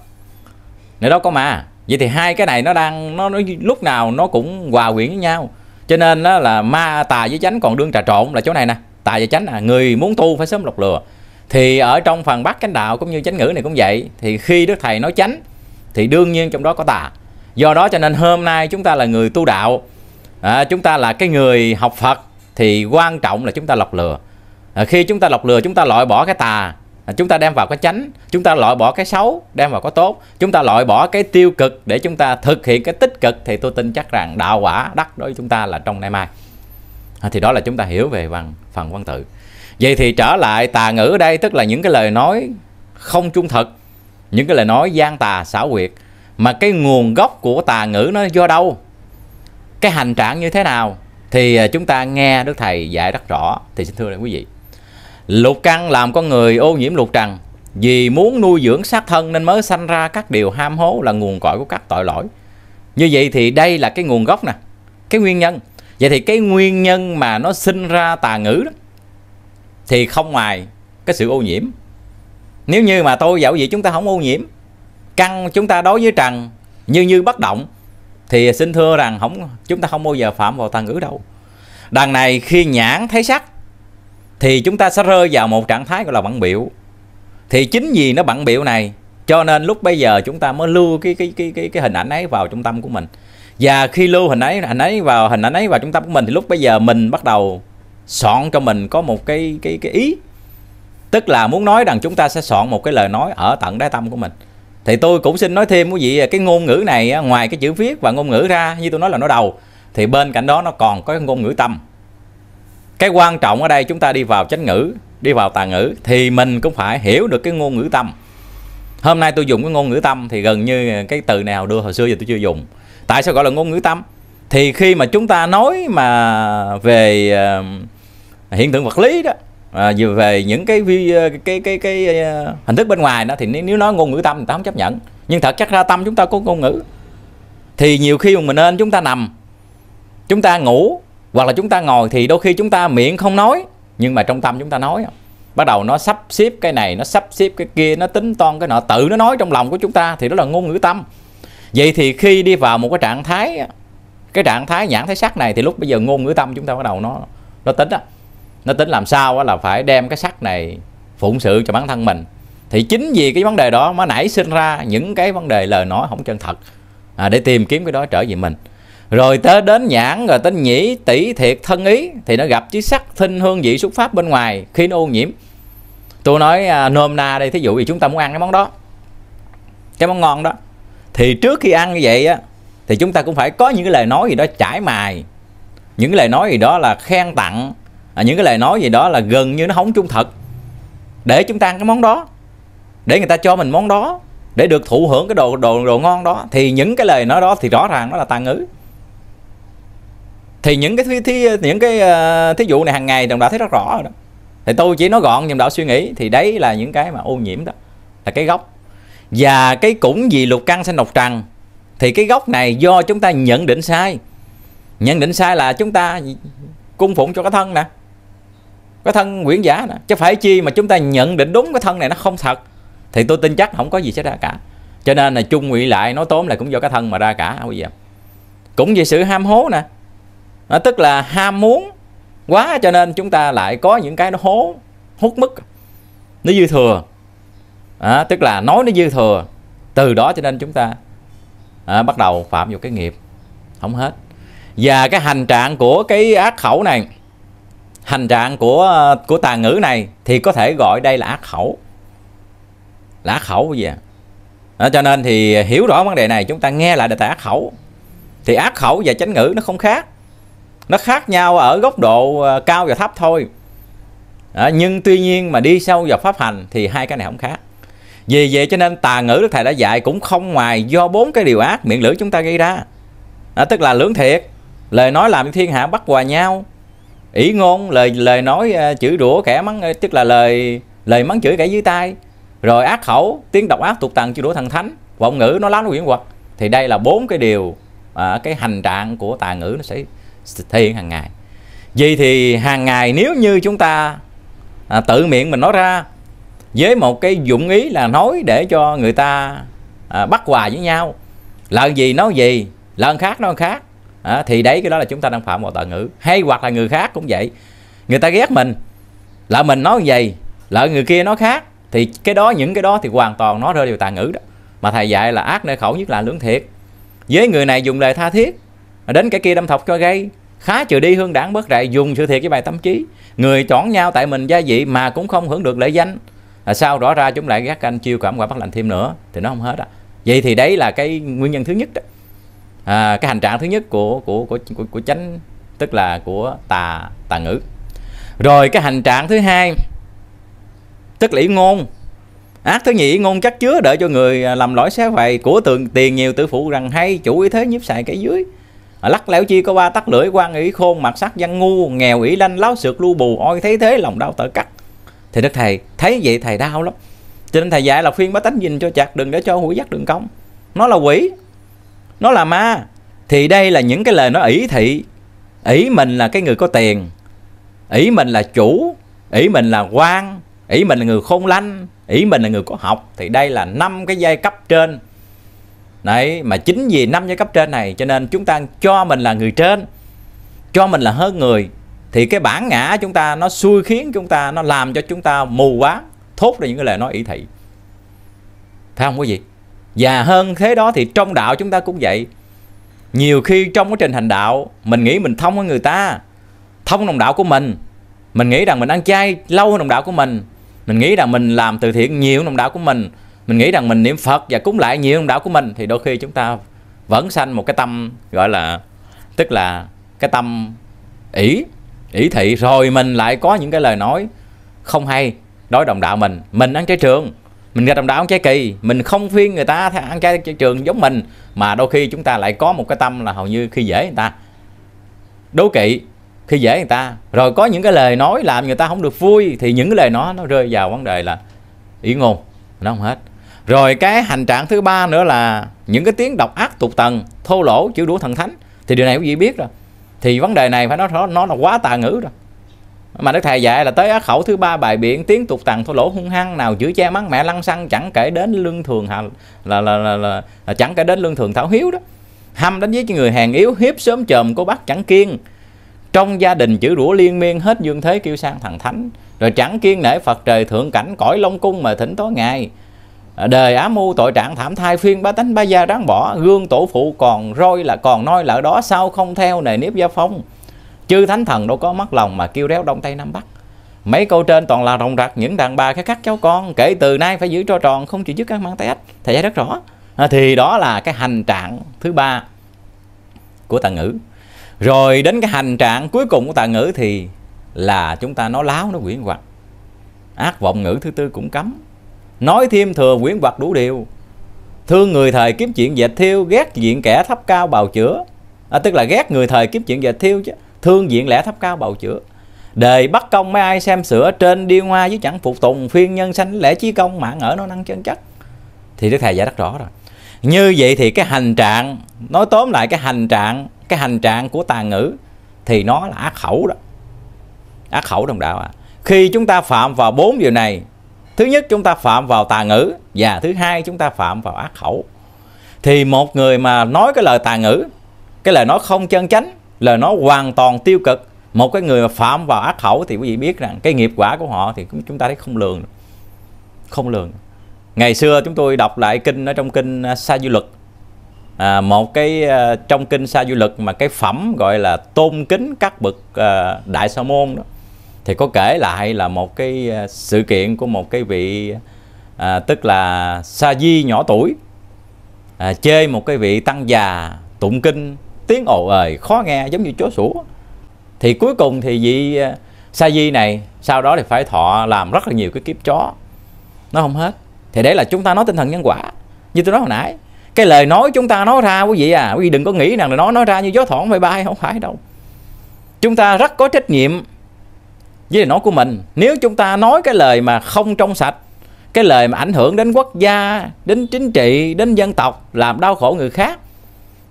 nơi đó có ma vậy thì hai cái này nó đang nó, nó lúc nào nó cũng hòa quyện với nhau cho nên đó là ma tà với chánh còn đương trà trộn là chỗ này nè tà với chánh à người muốn tu phải sớm lọc lừa thì ở trong phần bát chánh đạo cũng như chánh ngữ này cũng vậy thì khi đức thầy nói chánh thì đương nhiên trong đó có tà do đó cho nên hôm nay chúng ta là người tu đạo à, chúng ta là cái người học phật thì quan trọng là chúng ta lọc lừa À, khi chúng ta lọc lừa chúng ta loại bỏ cái tà à, chúng ta đem vào cái chánh chúng ta loại bỏ cái xấu đem vào cái tốt chúng ta loại bỏ cái tiêu cực để chúng ta thực hiện cái tích cực thì tôi tin chắc rằng đạo quả đắc đối với chúng ta là trong nay mai à, thì đó là chúng ta hiểu về bằng phần văn tự vậy thì trở lại tà ngữ đây tức là những cái lời nói không trung thực những cái lời nói gian tà xảo quyệt mà cái nguồn gốc của tà ngữ nó do đâu cái hành trạng như thế nào thì chúng ta nghe đức thầy dạy rất rõ thì xin thưa quý vị Lục căn làm con người ô nhiễm lục trần Vì muốn nuôi dưỡng sát thân nên mới sanh ra các điều ham hố là nguồn cội của các tội lỗi Như vậy thì đây là cái nguồn gốc nè Cái nguyên nhân Vậy thì cái nguyên nhân mà nó sinh ra tà ngữ đó Thì không ngoài cái sự ô nhiễm Nếu như mà tôi dạo gì chúng ta không ô nhiễm Căn chúng ta đối với trần như như bất động Thì xin thưa rằng không chúng ta không bao giờ phạm vào tà ngữ đâu Đằng này khi nhãn thấy sắc thì chúng ta sẽ rơi vào một trạng thái gọi là bận biểu thì chính vì nó bận biểu này cho nên lúc bây giờ chúng ta mới lưu cái cái cái cái, cái hình ảnh ấy vào trong tâm của mình và khi lưu hình ấy hình ấy vào hình ảnh ấy vào trong tâm của mình thì lúc bây giờ mình bắt đầu soạn cho mình có một cái cái cái ý tức là muốn nói rằng chúng ta sẽ soạn một cái lời nói ở tận đáy tâm của mình thì tôi cũng xin nói thêm quý vị cái ngôn ngữ này ngoài cái chữ viết và ngôn ngữ ra như tôi nói là nó đầu thì bên cạnh đó nó còn có ngôn ngữ tâm cái quan trọng ở đây chúng ta đi vào chánh ngữ đi vào tàng ngữ thì mình cũng phải hiểu được cái ngôn ngữ tâm hôm nay tôi dùng cái ngôn ngữ tâm thì gần như cái từ nào đưa hồi xưa giờ tôi chưa dùng tại sao gọi là ngôn ngữ tâm thì khi mà chúng ta nói mà về ờ, hiện tượng vật lý đó à, về những cái vi ờ, cái cái cái, cái hình thức bên ngoài đó thì nếu nói ngôn ngữ tâm thì ta không chấp nhận nhưng thật chắc ra tâm chúng ta có ngôn ngữ thì nhiều khi mà mình nên chúng ta nằm chúng ta ngủ hoặc là chúng ta ngồi thì đôi khi chúng ta miệng không nói nhưng mà trong tâm chúng ta nói bắt đầu nó sắp xếp cái này nó sắp xếp cái kia nó tính toan cái nọ tự nó nói trong lòng của chúng ta thì đó là ngôn ngữ tâm vậy thì khi đi vào một cái trạng thái cái trạng thái nhãn thấy sắc này thì lúc bây giờ ngôn ngữ tâm chúng ta bắt đầu nó nó tính á nó tính làm sao là phải đem cái sắc này phụng sự cho bản thân mình thì chính vì cái vấn đề đó mới nảy sinh ra những cái vấn đề lời nói không chân thật à, để tìm kiếm cái đó trở về mình rồi tới đến nhãn rồi đến nhĩ tỷ thiệt thân ý thì nó gặp chứ sắc thinh hương vị xuất pháp bên ngoài khi nó ô nhiễm tôi nói à, nôm na đây thí dụ gì chúng ta muốn ăn cái món đó cái món ngon đó thì trước khi ăn như vậy á thì chúng ta cũng phải có những cái lời nói gì đó trải mài những cái lời nói gì đó là khen tặng à, những cái lời nói gì đó là gần như nó hống trung thật để chúng ta ăn cái món đó để người ta cho mình món đó để được thụ hưởng cái đồ đồ đồ ngon đó thì những cái lời nói đó thì rõ ràng nó là tàn ngữ thì những cái thí, thí, những cái uh, thí dụ này hàng ngày đồng đạo thấy rất rõ rồi đó thì tôi chỉ nói gọn đồng đạo suy nghĩ thì đấy là những cái mà ô nhiễm đó là cái gốc và cái cũng vì lục căn sanh độc trần thì cái gốc này do chúng ta nhận định sai nhận định sai là chúng ta cung phụng cho cái thân nè cái thân quyển giả nè chứ phải chi mà chúng ta nhận định đúng cái thân này nó không thật thì tôi tin chắc không có gì xảy ra cả cho nên là chung ngụy lại nói tóm là cũng do cái thân mà ra cả quý vị cũng vì sự ham hố nè à, tức là ham muốn quá cho nên chúng ta lại có những cái nó hố hút mức nó dư thừa à, tức là nói nó dư thừa từ đó cho nên chúng ta à, bắt đầu phạm vào cái nghiệp không hết và cái hành trạng của cái ác khẩu này hành trạng của à, của tà ngữ này thì có thể gọi đây là ác khẩu là ác khẩu gì à? Đó, cho nên thì hiểu rõ vấn đề này chúng ta nghe lại đề tài ác khẩu thì ác khẩu và chánh ngữ nó không khác nó khác nhau ở góc độ ờ, cao và thấp thôi à, nhưng tuy nhiên mà đi sâu vào pháp hành thì hai cái này không khác vì vậy cho nên tà ngữ đức thầy đã dạy cũng không ngoài do bốn cái điều ác miệng lưỡi chúng ta gây ra à, tức là lưỡng thiệt lời nói làm thiên hạ bắt hòa nhau ý ngôn lời lời nói ờ, chữ rủa kẻ mắng ờ, tức là lời lời mắng chửi kẻ dưới tay rồi ác khẩu tiếng độc ác tục tần chữ đũa thần thánh vọng ngữ nó láo nó quyển quật thì đây là bốn cái điều à, cái hành trạng của tà ngữ nó sẽ thể hiện hàng ngày Vì thì hàng ngày nếu như chúng ta à, tự miệng mình nói ra với một cái dụng ý là nói để cho người ta à, bắt hòa với nhau lần gì nói gì lần khác nói khác à, thì đấy cái đó là chúng ta đang phạm vào tà ngữ hay hoặc là người khác cũng vậy người ta ghét mình là mình nói vậy là người kia nói khác thì cái đó những cái đó thì hoàn toàn nó rơi vào tà ngữ đó mà thầy dạy là ác nơi khẩu nhất là lưỡng thiệt với người này dùng lời tha thiết đến cái kia đâm thọc cho gây khá trừ đi hương đảng bớt rại dùng sự thiệt cái bài tâm trí người chọn nhau tại mình gia vị mà cũng không hưởng được lễ danh à, sao rõ ra chúng lại gác anh chiêu cảm quả bắt lành thêm nữa thì nó không hết á vậy thì đấy là cái nguyên nhân thứ nhất đó. À, cái hành trạng thứ nhất của của của của, của chánh tức là của tà tà ngữ rồi cái hành trạng thứ hai tức là ngôn ác thứ nhị ngôn chắc chứa đợi cho người à, làm lỗi xé vậy của tường tiền nhiều tự phụ rằng hay chủ ý thế nhiếp xài cái dưới lắc léo chi có ba tắt lưỡi quan ủy khôn mặt sắc văn ngu nghèo ủy lanh láo sượt lu bù ôi thấy thế lòng đau tở cắt thì đức thầy thấy vậy thầy đau lắm cho nên thầy dạy là khuyên bá tánh nhìn cho chặt đừng để cho hủi dắt đường công nó là quỷ nó là ma thì đây là những cái lời nó ỷ thị ỷ mình là cái người có tiền ỷ mình là chủ ỷ mình là quan ỷ mình là người khôn lanh ỷ mình là người có học thì đây là năm cái giai cấp trên đấy mà chính vì năm giai cấp trên này cho nên chúng ta cho mình là người trên cho mình là hơn người thì cái bản ngã chúng ta nó xui khiến chúng ta nó làm cho chúng ta mù quáng thốt ra những cái lời nói ý thị phải không quý vị và hơn thế đó thì trong đạo chúng ta cũng vậy nhiều khi trong quá trình hành đạo mình nghĩ mình thông với người ta thông đồng đạo của mình mình nghĩ rằng mình ăn chay lâu hơn đồng đạo của mình mình nghĩ rằng mình làm từ thiện nhiều đồng đạo của mình mình nghĩ rằng mình niệm phật và cúng lại nhiều ông đạo của mình thì đôi khi chúng ta vẫn sanh một cái tâm gọi là tức là cái tâm ỷ ỷ thị rồi mình lại có những cái lời nói không hay đối đồng đạo mình mình ăn trái trường mình gặp đồng đạo ăn trái kỳ mình không khuyên người ta ăn trái, trường giống mình mà đôi khi chúng ta lại có một cái tâm là hầu như khi dễ người ta đố kỵ khi dễ người ta rồi có những cái lời nói làm người ta không được vui thì những cái lời nói nó rơi vào vấn đề là ý ngôn nó không hết rồi cái hành trạng thứ ba nữa là những cái tiếng độc ác tục tần, thô lỗ, chữ đũa thần thánh. Thì điều này quý vị biết rồi. Thì vấn đề này phải nói nó, nó là quá tà ngữ rồi. Mà Đức Thầy dạy là tới ác khẩu thứ ba bài biện tiếng tục tần thô lỗ hung hăng nào chữ che mắng mẹ lăng xăng chẳng kể đến lương thường là là, là, là, là, là chẳng kể đến lương thường thảo hiếu đó. Hâm đánh với người hàng yếu hiếp sớm chồm cô bác chẳng kiên trong gia đình chữ rủa liên miên hết dương thế kêu sang thằng thánh rồi chẳng kiên nể phật trời thượng cảnh cõi long cung mà thỉnh tối ngày À, đời ám mưu tội trạng thảm thai phiên ba tánh ba gia đáng bỏ gương tổ phụ còn roi là còn noi lỡ đó sao không theo nề nếp gia phong chư thánh thần đâu có mất lòng mà kêu réo đông tây nam bắc mấy câu trên toàn là rồng rạc những đàn bà khắc khắc cháu con kể từ nay phải giữ cho tròn không chỉ trước các mang tay ách thầy rất rõ à, thì đó là cái hành trạng thứ ba của tà ngữ rồi đến cái hành trạng cuối cùng của tà ngữ thì là chúng ta nói láo nó quyển hoặc ác vọng ngữ thứ tư cũng cấm Nói thêm thừa quyến vật đủ điều Thương người thời kiếm chuyện dệt thiêu Ghét diện kẻ thấp cao bào chữa à, Tức là ghét người thời kiếm chuyện dệt thiêu chứ Thương diện lẽ thấp cao bào chữa Đề bắt công mấy ai xem sửa Trên đi hoa với chẳng phục tùng Phiên nhân sanh lẽ chí công mạng ở nó năng chân chất Thì Đức Thầy giải rất rõ rồi Như vậy thì cái hành trạng Nói tóm lại cái hành trạng Cái hành trạng của tà ngữ Thì nó là ác khẩu đó Ác khẩu đồng đạo à Khi chúng ta phạm vào bốn điều này thứ nhất chúng ta phạm vào tà ngữ và thứ hai chúng ta phạm vào ác khẩu thì một người mà nói cái lời tà ngữ cái lời nói không chân chánh lời nói hoàn toàn tiêu cực một cái người mà phạm vào ác khẩu thì quý vị biết rằng cái nghiệp quả của họ thì chúng ta thấy không lường không lường ngày xưa chúng tôi đọc lại kinh ở trong kinh à, sa du luật à, một cái à, trong kinh sa du luật mà cái phẩm gọi là tôn kính các bậc à, đại sa môn đó thì có kể lại là một cái à, sự kiện của một cái vị à, tức là sa di nhỏ tuổi à, chê một cái vị tăng già tụng kinh tiếng ồ ời khó nghe giống như chó sủa thì cuối cùng thì vị à, sa di này sau đó thì phải thọ làm rất là nhiều cái kiếp chó nó không hết thì đấy là chúng ta nói tinh thần nhân quả như tôi nói hồi nãy cái lời nói chúng ta nói ra quý vị à quý vị đừng có nghĩ rằng là nói nói ra như gió thoảng bay bay không phải đâu chúng ta rất có trách nhiệm với lời nói của mình nếu chúng ta nói cái lời mà không trong sạch cái lời mà ảnh hưởng đến quốc gia đến chính trị đến dân tộc làm đau khổ người khác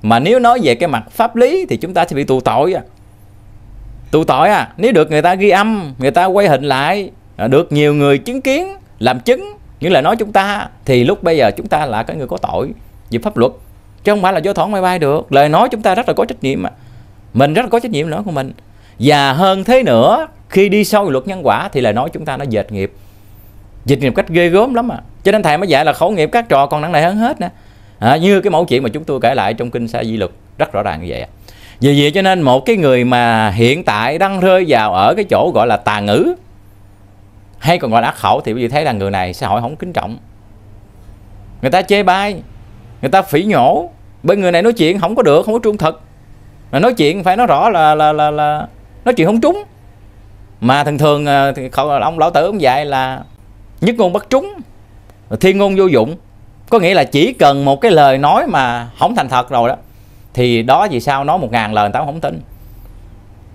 mà nếu nói về cái mặt pháp lý thì chúng ta sẽ bị tù tội à tù tội à nếu được người ta ghi âm người ta quay hình lại à, được nhiều người chứng kiến làm chứng những lời nói chúng ta thì lúc bây giờ chúng ta là cái người có tội về pháp luật chứ không phải là vô thoảng bay bay được lời nói chúng ta rất là có trách nhiệm mà mình rất là có trách nhiệm nữa của mình và hơn thế nữa khi đi sâu luật nhân quả thì lời nói chúng ta nó dệt nghiệp dịch nghiệp cách ghê gớm lắm à cho nên thầy mới dạy là khẩu nghiệp các trò còn nặng nề hơn hết nè à, như cái mẫu chuyện mà chúng tôi kể lại trong kinh sa di luật rất rõ ràng như vậy à. vì vậy cho nên một cái người mà hiện tại đang rơi vào ở cái chỗ gọi là tà ngữ hay còn gọi là ác khẩu thì quý vị thấy là người này xã hội không kính trọng người ta chê bai người ta phỉ nhổ bởi người này nói chuyện không có được không có trung thực mà nói chuyện phải nói rõ là là là, là nói chuyện không trúng mà thường thường ờ, thì ông lão tử cũng dạy là nhất ngôn bất trúng thiên ngôn vô dụng có nghĩa là chỉ cần một cái lời nói mà không thành thật rồi đó thì đó vì sao nói một ngàn lời tao không tin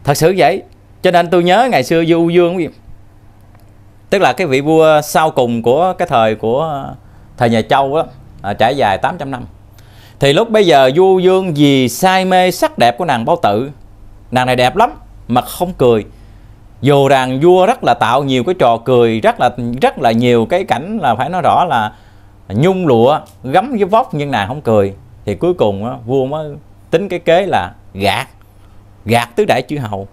thật sự vậy cho nên tôi nhớ ngày xưa du dương tức là cái vị vua sau cùng của cái thời của thời nhà châu đó, à, trải dài 800 năm thì lúc bây giờ du dương vì say mê sắc đẹp của nàng bao tử nàng này đẹp lắm mà không cười dù rằng vua rất là tạo nhiều cái trò cười rất là rất là nhiều cái cảnh là phải nói rõ là nhung lụa gấm với vóc nhưng nàng không cười thì cuối cùng á, vua mới tính cái kế là gạt gạt tứ đại chư hầu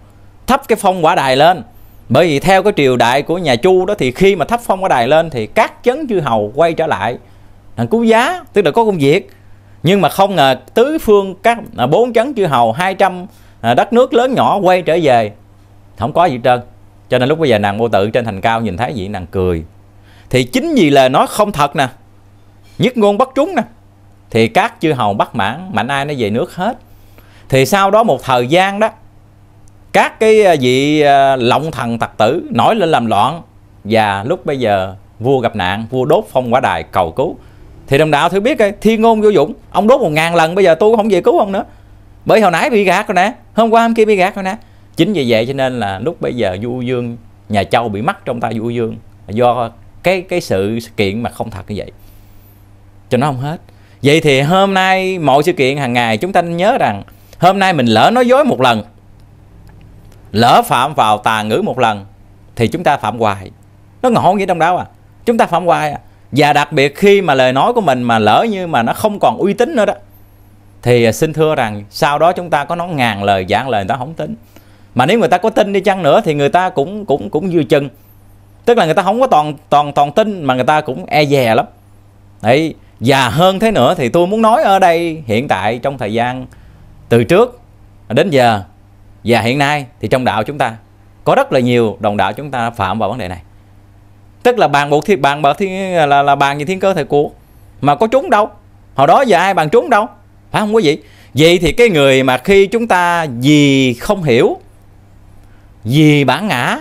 thấp cái phong quả đài lên bởi vì theo cái triều đại của nhà chu đó thì khi mà thấp phong quả đài lên thì các chấn chư hầu quay trở lại thằng cứu giá tức là có công việc nhưng mà không ngờ tứ phương các à, bốn chấn chư hầu 200 à, đất nước lớn nhỏ quay trở về không có gì hết trơn cho nên lúc bây giờ nàng vô tự trên thành cao nhìn thấy gì nàng cười thì chính vì là nói không thật nè nhất ngôn bất trúng nè thì các chư hầu bắt mãn mạnh ai nó về nước hết thì sau đó một thời gian đó các cái à, vị à, lộng thần tặc tử nổi lên làm loạn và lúc bây giờ vua gặp nạn vua đốt phong quả đài cầu cứu thì đồng đạo thử biết coi thiên ngôn vô dụng ông đốt một ngàn lần bây giờ tôi không về cứu ông nữa bởi hồi nãy bị gạt rồi nè hôm qua hôm kia bị gạt rồi nè chính vì vậy cho nên là lúc bây giờ du dương nhà châu bị mắc trong tay du dương do cái cái sự kiện mà không thật như vậy cho nó không hết vậy thì hôm nay mọi sự kiện hàng ngày chúng ta nhớ rằng hôm nay mình lỡ nói dối một lần lỡ phạm vào tà ngữ một lần thì chúng ta phạm hoài nó ngộ nghĩa trong đó à chúng ta phạm hoài à và đặc biệt khi mà lời nói của mình mà lỡ như mà nó không còn uy tín nữa đó thì xin thưa rằng sau đó chúng ta có nói ngàn lời giảng lời người ta không tính mà nếu người ta có tin đi chăng nữa thì người ta cũng cũng cũng dư chân tức là người ta không có toàn toàn toàn tin mà người ta cũng e dè lắm đấy và hơn thế nữa thì tôi muốn nói ở đây hiện tại trong thời gian từ trước đến giờ và hiện nay thì trong đạo chúng ta có rất là nhiều đồng đạo chúng ta phạm vào vấn đề này tức là bàn buộc thiên bàn bạc thiên là là bàn gì thiên cơ thời cuộc mà có trúng đâu hồi đó giờ ai bàn trúng đâu phải không quý gì vậy thì cái người mà khi chúng ta vì không hiểu vì bản ngã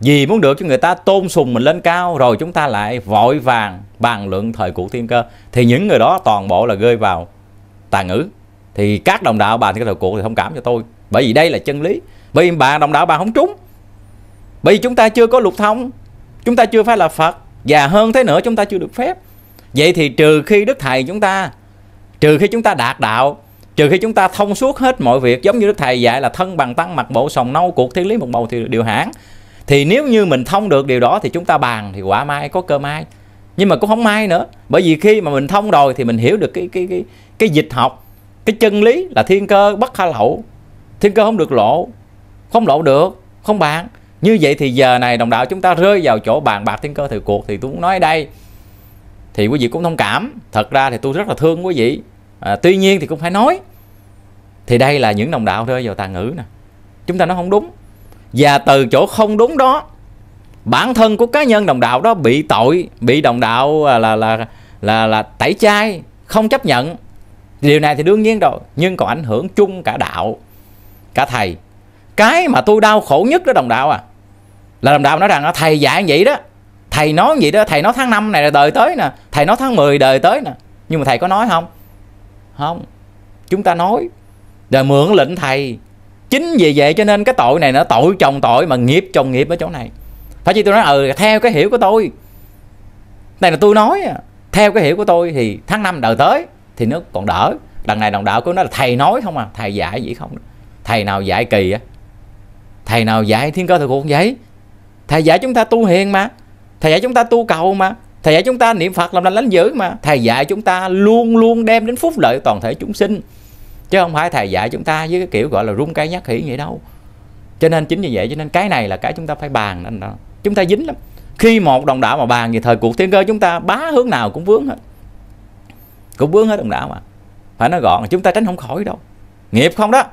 vì muốn được cho người ta tôn sùng mình lên cao rồi chúng ta lại vội vàng bàn luận thời cụ thiên cơ thì những người đó toàn bộ là rơi vào tà ngữ thì các đồng đạo bàn cái thời cụ thì thông cảm cho tôi bởi vì đây là chân lý bởi vì bà đồng đạo bà không trúng bởi vì chúng ta chưa có lục thông chúng ta chưa phải là phật và hơn thế nữa chúng ta chưa được phép vậy thì trừ khi đức thầy chúng ta trừ khi chúng ta đạt đạo trừ khi chúng ta thông suốt hết mọi việc giống như đức thầy dạy là thân bằng tăng mặt bộ sòng nâu cuộc thiên lý một bầu thì điều hãn thì nếu như mình thông được điều đó thì chúng ta bàn thì quả mai có cơ mai nhưng mà cũng không may nữa bởi vì khi mà mình thông rồi thì mình hiểu được cái cái cái cái dịch học cái chân lý là thiên cơ bất khả lậu thiên cơ không được lộ không lộ được không bàn như vậy thì giờ này đồng đạo chúng ta rơi vào chỗ bàn bạc thiên cơ thời cuộc thì tôi muốn nói đây thì quý vị cũng thông cảm thật ra thì tôi rất là thương quý vị à, tuy nhiên thì cũng phải nói thì đây là những đồng đạo rơi vào tà ngữ nè chúng ta nó không đúng và từ chỗ không đúng đó bản thân của cá nhân đồng đạo đó bị tội bị đồng đạo là là là là, là tẩy chay không chấp nhận điều này thì đương nhiên rồi nhưng còn ảnh hưởng chung cả đạo cả thầy cái mà tôi đau khổ nhất đó đồng đạo à là đồng đạo nói rằng ờ, thầy dạy vậy đó thầy nói vậy đó thầy nói tháng 5 này là đời tới nè thầy nói tháng 10 đời tới nè nhưng mà thầy có nói không không chúng ta nói rồi mượn lệnh thầy chính vì vậy cho nên cái tội này nó tội chồng tội mà nghiệp chồng nghiệp ở chỗ này phải chứ tôi nói ừ theo cái hiểu của tôi này là tôi nói à, theo cái hiểu của tôi thì tháng 5 đời tới thì nó còn đỡ đằng này đồng đạo của nó là thầy nói không à thầy dạy vậy không thầy nào dạy kỳ á thầy nào dạy thiên cơ thời cuộc vậy thầy dạy chúng ta tu hiền mà thầy dạy chúng ta tu cầu mà thầy dạy chúng ta niệm phật làm lành lánh dữ mà thầy dạy chúng ta luôn luôn đem đến phúc lợi toàn thể chúng sinh chứ không phải thầy dạy chúng ta với cái kiểu gọi là rung cái nhắc hỉ vậy đâu cho nên chính vì vậy cho nên cái này là cái chúng ta phải bàn anh đó chúng ta dính lắm khi một đồng đạo mà bàn thì thời cuộc thiên cơ chúng ta bá hướng nào cũng vướng hết cũng vướng hết đồng đạo mà phải nói gọn chúng ta tránh không khỏi đâu nghiệp không đó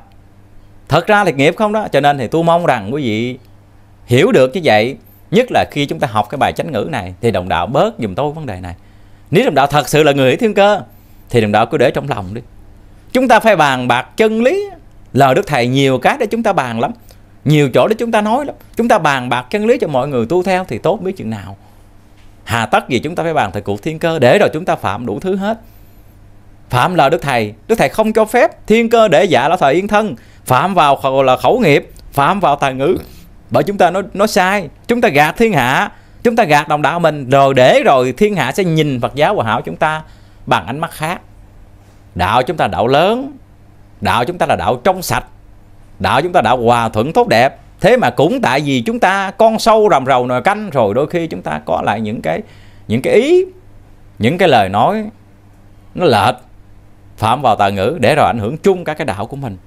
thật ra là nghiệp không đó cho nên thì tôi mong rằng quý vị hiểu được như vậy nhất là khi chúng ta học cái bài chánh ngữ này thì đồng đạo bớt dùm tôi vấn đề này nếu đồng đạo thật sự là người hiểu thiên cơ thì đồng đạo cứ để trong lòng đi chúng ta phải bàn bạc chân lý lời đức thầy nhiều cái để chúng ta bàn lắm nhiều chỗ để chúng ta nói lắm chúng ta bàn bạc chân lý cho mọi người tu theo thì tốt biết chừng nào hà tất gì chúng ta phải bàn thời cuộc thiên cơ để rồi chúng ta phạm đủ thứ hết phạm lời đức thầy đức thầy không cho phép thiên cơ để dạ là thời yên thân phạm vào là khẩu nghiệp phạm vào tài ngữ bởi chúng ta nói nói sai chúng ta gạt thiên hạ chúng ta gạt đồng đạo mình rồi để rồi thiên hạ sẽ nhìn phật giáo hòa hảo chúng ta bằng ánh mắt khác đạo chúng ta đạo lớn đạo chúng ta là đạo trong sạch đạo chúng ta đạo hòa thuận tốt đẹp thế mà cũng tại vì chúng ta con sâu rầm rầu nồi canh rồi đôi khi chúng ta có lại những cái những cái ý những cái lời nói nó lệch phạm vào tà ngữ để rồi ảnh hưởng chung cả cái đạo của mình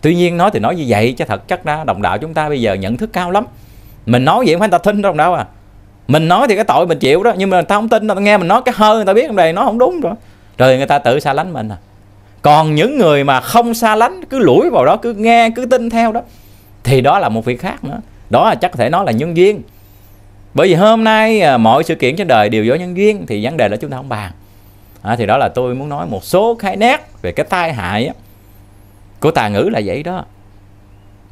tuy nhiên nói thì nói như vậy chứ thật chắc ra đồng đạo chúng ta bây giờ nhận thức cao lắm mình nói vậy không phải người ta tin đâu đâu à mình nói thì cái tội mình chịu đó nhưng mà người ta không tin đâu người ta nghe mình nói cái hơi người ta biết ông này nó không đúng rồi rồi người ta tự xa lánh mình à còn những người mà không xa lánh cứ lủi vào đó cứ nghe cứ tin theo đó thì đó là một việc khác nữa đó là chắc có thể nói là nhân duyên bởi vì hôm nay à, mọi sự kiện trên đời đều do nhân duyên thì vấn đề là chúng ta không bàn à, thì đó là tôi muốn nói một số khái nét về cái tai hại của tà ngữ là vậy đó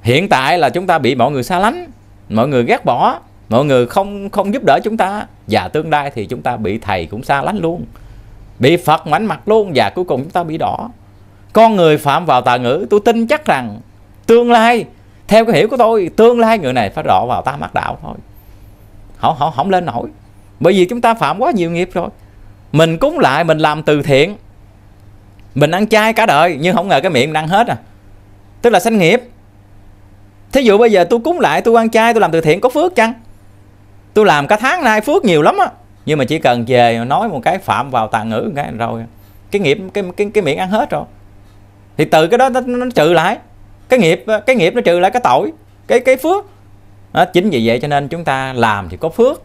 hiện tại là chúng ta bị mọi người xa lánh mọi người ghét bỏ mọi người không không giúp đỡ chúng ta và tương lai thì chúng ta bị thầy cũng xa lánh luôn bị phật mảnh mặt luôn và cuối cùng chúng ta bị đỏ con người phạm vào tà ngữ tôi tin chắc rằng tương lai theo cái hiểu của tôi tương lai người này phải đọ vào ta mặt đạo thôi không không không lên nổi bởi vì chúng ta phạm quá nhiều nghiệp rồi mình cúng lại mình làm từ thiện mình ăn chay cả đời nhưng không ngờ cái miệng mình ăn hết à tức là sanh nghiệp thí dụ bây giờ tôi cúng lại tôi ăn chay tôi làm từ thiện có phước chăng tôi làm cả tháng nay phước nhiều lắm á nhưng mà chỉ cần về nói một cái phạm vào tàn ngữ cái rồi cái nghiệp cái cái cái miệng ăn hết rồi thì từ cái đó nó, nó trừ lại cái nghiệp cái nghiệp nó trừ lại cái tội cái cái phước đó, chính vì vậy cho nên chúng ta làm thì có phước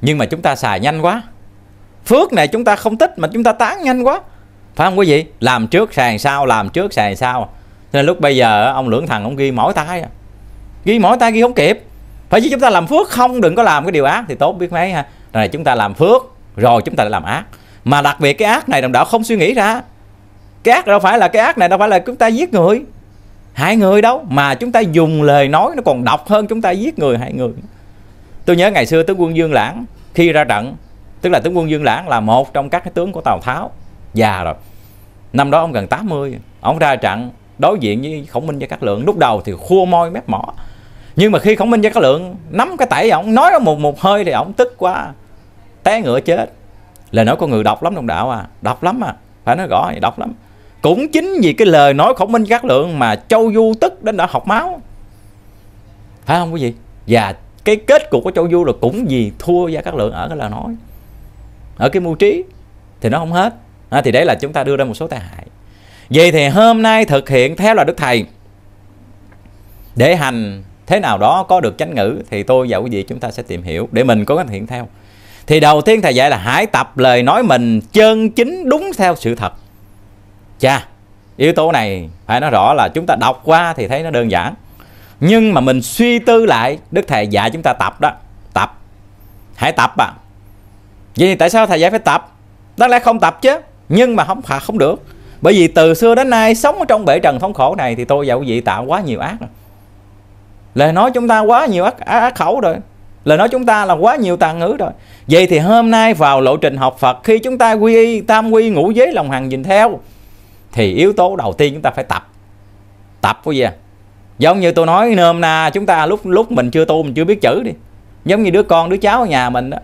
nhưng mà chúng ta xài nhanh quá phước này chúng ta không thích mà chúng ta tán nhanh quá phải không quý vị làm trước sàn sau làm trước sàn sau cho nên lúc bây giờ ông lưỡng thằng ông ghi mỗi tay à. ghi mỗi tay ghi không kịp phải chứ chúng ta làm phước không đừng có làm cái điều ác thì tốt biết mấy ha rồi chúng ta làm phước rồi chúng ta làm ác mà đặc biệt cái ác này đồng đạo không suy nghĩ ra cái ác đâu phải là cái ác này đâu phải là chúng ta giết người hại người đâu mà chúng ta dùng lời nói nó còn độc hơn chúng ta giết người hại người tôi nhớ ngày xưa tướng quân dương lãng khi ra trận tức là tướng quân dương lãng là một trong các cái tướng của tào tháo già rồi năm đó ông gần 80 ông ra trận đối diện với khổng minh gia các lượng lúc đầu thì khua môi mép mỏ nhưng mà khi khổng minh gia các lượng nắm cái tẩy ông nói một một hơi thì ông tức quá té ngựa chết lời nói con người đọc lắm đồng đạo à đọc lắm à phải nói rõ đọc lắm cũng chính vì cái lời nói khổng minh các lượng mà châu du tức đến đã học máu phải không quý vị và cái kết cục của châu du là cũng vì thua gia các lượng ở cái lời nói ở cái mưu trí thì nó không hết à, thì đấy là chúng ta đưa ra một số tai hại vậy thì hôm nay thực hiện theo là đức thầy để hành thế nào đó có được chánh ngữ thì tôi và quý vị chúng ta sẽ tìm hiểu để mình có thể hiện theo thì đầu tiên thầy dạy là hãy tập lời nói mình chân chính đúng theo sự thật cha yếu tố này phải nói rõ là chúng ta đọc qua thì thấy nó đơn giản nhưng mà mình suy tư lại đức thầy dạy chúng ta tập đó tập hãy tập à vậy thì tại sao thầy dạy phải tập đáng lẽ không tập chứ nhưng mà không không được bởi vì từ xưa đến nay sống ở trong bể trần thống khổ này thì tôi và quý vị tạo quá nhiều ác rồi lời nói chúng ta quá nhiều ác, ác, ác khẩu rồi là nói chúng ta là quá nhiều tàn ngữ rồi vậy thì hôm nay vào lộ trình học phật khi chúng ta quy y tam quy ngũ giới lòng hằng nhìn theo thì yếu tố đầu tiên chúng ta phải tập tập cái gì à? giống như tôi nói nôm na chúng ta lúc lúc mình chưa tu mình chưa biết chữ đi giống như đứa con đứa cháu ở nhà mình đó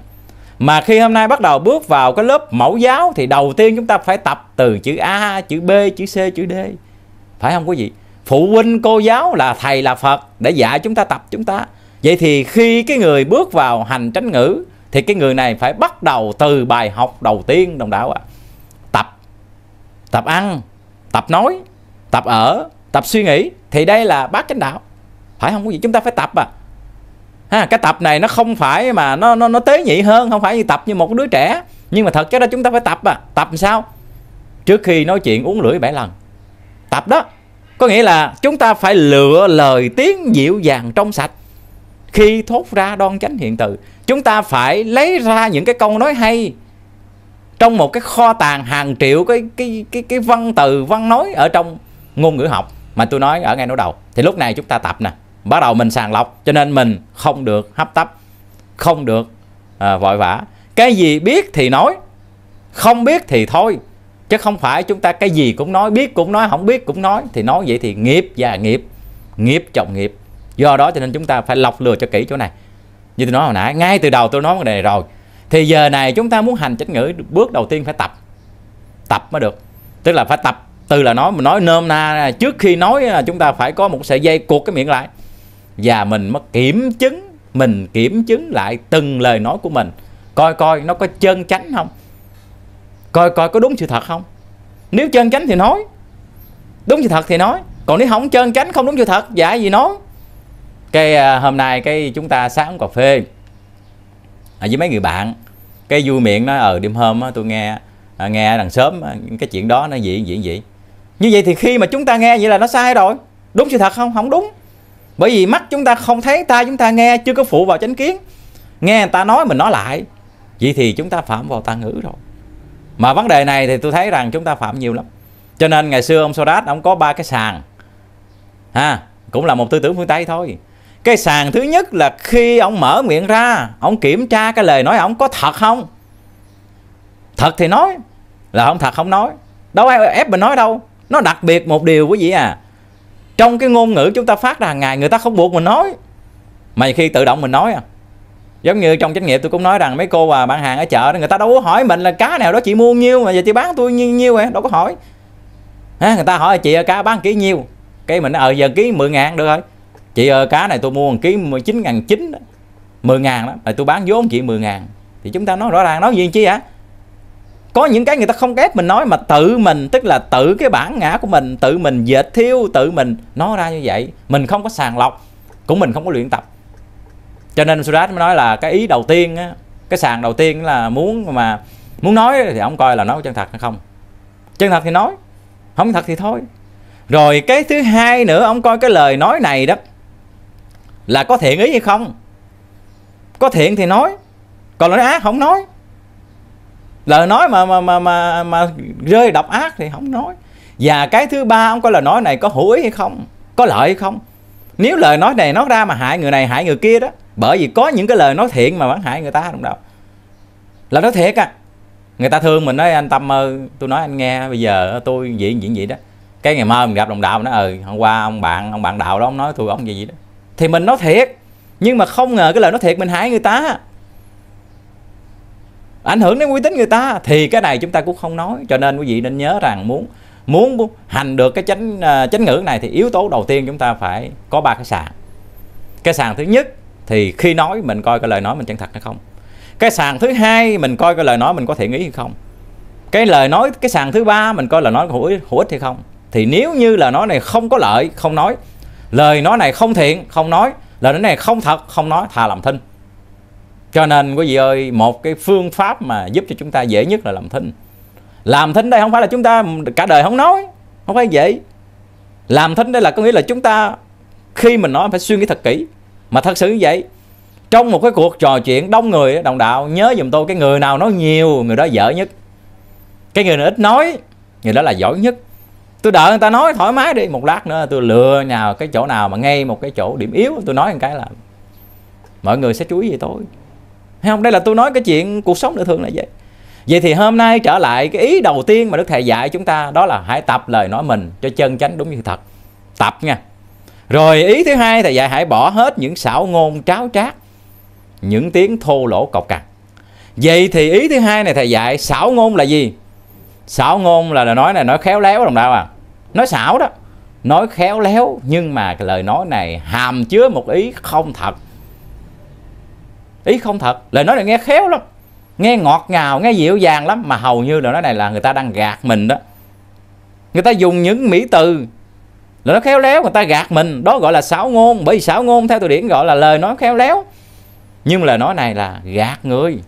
mà khi hôm nay bắt đầu bước vào cái lớp mẫu giáo thì đầu tiên chúng ta phải tập từ chữ a chữ b chữ c chữ d phải không quý vị phụ huynh cô giáo là thầy là phật để dạy chúng ta tập chúng ta vậy thì khi cái người bước vào hành tránh ngữ thì cái người này phải bắt đầu từ bài học đầu tiên đồng đạo ạ à. tập tập ăn tập nói tập ở tập suy nghĩ thì đây là bát chánh đạo phải không quý gì chúng ta phải tập à ha cái tập này nó không phải mà nó nó nó tế nhị hơn không phải như tập như một đứa trẻ nhưng mà thật chất đó chúng ta phải tập à tập sao trước khi nói chuyện uống lưỡi bảy lần tập đó có nghĩa là chúng ta phải lựa lời tiếng dịu dàng trong sạch khi thốt ra đoan chánh hiện từ chúng ta phải lấy ra những cái câu nói hay trong một cái kho tàng hàng triệu cái cái cái cái văn từ văn nói ở trong ngôn ngữ học mà tôi nói ở ngay nốt đầu thì lúc này chúng ta tập nè bắt đầu mình sàng lọc cho nên mình không được hấp tấp không được à, vội vã cái gì biết thì nói không biết thì thôi chứ không phải chúng ta cái gì cũng nói biết cũng nói không biết cũng nói thì nói vậy thì nghiệp và nghiệp nghiệp chồng nghiệp do đó cho nên chúng ta phải lọc lừa cho kỹ chỗ này như tôi nói hồi nãy ngay từ đầu tôi nói vấn đề này rồi thì giờ này chúng ta muốn hành chánh ngữ bước đầu tiên phải tập tập mới được tức là phải tập từ là nói mình nói nôm na trước khi nói chúng ta phải có một sợi dây cuộc cái miệng lại và mình mới kiểm chứng mình kiểm chứng lại từng lời nói của mình coi coi nó có chân chánh không coi coi có đúng sự thật không nếu chân chánh thì nói đúng sự thật thì nói còn nếu không chân chánh không đúng sự thật dạ gì nói cái à, hôm nay cái chúng ta sáng cà phê à, với mấy người bạn cái vui miệng nói ờ đêm hôm á, tôi nghe à, nghe đằng sớm cái chuyện đó nó gì gì gì như vậy thì khi mà chúng ta nghe vậy là nó sai rồi đúng sự thật không không đúng bởi vì mắt chúng ta không thấy tai chúng ta nghe chưa có phụ vào chánh kiến nghe người ta nói mình nói lại vậy thì chúng ta phạm vào tà ngữ rồi mà vấn đề này thì tôi thấy rằng chúng ta phạm nhiều lắm cho nên ngày xưa ông Sodat ông có ba cái sàn ha cũng là một tư tưởng phương tây thôi cái sàn thứ nhất là khi ông mở miệng ra ông kiểm tra cái lời nói ông có thật không thật thì nói là không thật không nói đâu ai ép mình nói đâu nó đặc biệt một điều quý vị à trong cái ngôn ngữ chúng ta phát ra hàng ngày người ta không buộc mình nói mà khi tự động mình nói à giống như trong doanh nghiệp tôi cũng nói rằng mấy cô và bạn hàng ở chợ người ta đâu có hỏi mình là cá nào đó chị mua nhiêu mà giờ chị bán tôi nhiêu nhiêu vậy à, đâu có hỏi à, người ta hỏi chị cá bán ký nhiêu cái mình ờ giờ ký 10 ngàn được rồi chị ơi cá này tôi mua một ký 9 ngàn chín 10 ngàn đó mà tôi bán vốn chị 10 ngàn thì chúng ta nói rõ ràng nói gì chi hả có những cái người ta không ép mình nói mà tự mình tức là tự cái bản ngã của mình tự mình dệt thiêu tự mình nói ra như vậy mình không có sàng lọc cũng mình không có luyện tập cho nên Surat mới nói là cái ý đầu tiên á, cái sàn đầu tiên là muốn mà muốn nói thì ông coi là nói chân thật hay không chân thật thì nói không thật thì thôi rồi cái thứ hai nữa ông coi cái lời nói này đó là có thiện ý hay không có thiện thì nói còn nói ác không nói lời nói mà mà mà mà mà rơi độc ác thì không nói và cái thứ ba ông có lời nói này có hữu ý hay không có lợi hay không nếu lời nói này nói ra mà hại người này hại người kia đó bởi vì có những cái lời nói thiện mà vẫn hại người ta đúng đâu là nói thiệt à người ta thương mình nói anh tâm ơi tôi nói anh nghe bây giờ tôi diễn diễn vậy đó cái ngày mai mình gặp đồng đạo nó ừ hôm qua ông bạn ông bạn đạo đó ông nói tôi ông gì vậy đó thì mình nói thiệt nhưng mà không ngờ cái lời nói thiệt mình hại người ta ảnh hưởng đến uy tín người ta thì cái này chúng ta cũng không nói cho nên quý vị nên nhớ rằng muốn muốn hành được cái chánh à, chánh ngữ này thì yếu tố đầu tiên chúng ta phải có ba cái sàn cái sàn thứ nhất thì khi nói mình coi cái lời nói mình chân thật hay không cái sàn thứ hai mình coi cái lời nói mình có thiện ý hay không cái lời nói cái sàn thứ ba mình coi lời nói hữu, hữu ích hay không thì nếu như lời nói này không có lợi không nói lời nói này không thiện không nói lời nói này không thật không nói thà làm thinh cho nên quý vị ơi một cái phương pháp mà giúp cho chúng ta dễ nhất là làm thinh làm thinh đây không phải là chúng ta cả đời không nói không phải vậy làm thinh đây là có nghĩa là chúng ta khi mình nói phải suy nghĩ thật kỹ mà thật sự như vậy trong một cái cuộc trò chuyện đông người đồng đạo nhớ giùm tôi cái người nào nói nhiều người đó dở nhất cái người nào ít nói người đó là giỏi nhất tôi đợi người ta nói thoải mái đi một lát nữa tôi lừa nhào cái chỗ nào mà ngay một cái chỗ điểm yếu tôi nói một cái là mọi người sẽ chú ý về tôi hay không đây là tôi nói cái chuyện cuộc sống đời thường là vậy vậy thì hôm nay trở lại cái ý đầu tiên mà đức thầy dạy chúng ta đó là hãy tập lời nói mình cho chân chánh đúng như thật tập nha rồi ý thứ hai thầy dạy hãy bỏ hết những xảo ngôn tráo trác những tiếng thô lỗ cọc cằn vậy thì ý thứ hai này thầy dạy xảo ngôn là gì xảo ngôn là lời nói này nói khéo léo đồng đạo à nói xảo đó nói khéo léo nhưng mà cái lời nói này hàm chứa một ý không thật ý không thật lời nói này nghe khéo lắm nghe ngọt ngào nghe dịu dàng lắm mà hầu như lời nói này là người ta đang gạt mình đó người ta dùng những mỹ từ lời nói khéo léo người ta gạt mình đó gọi là xảo ngôn bởi vì xảo ngôn theo từ điển gọi là lời nói khéo léo nhưng lời nói này là gạt người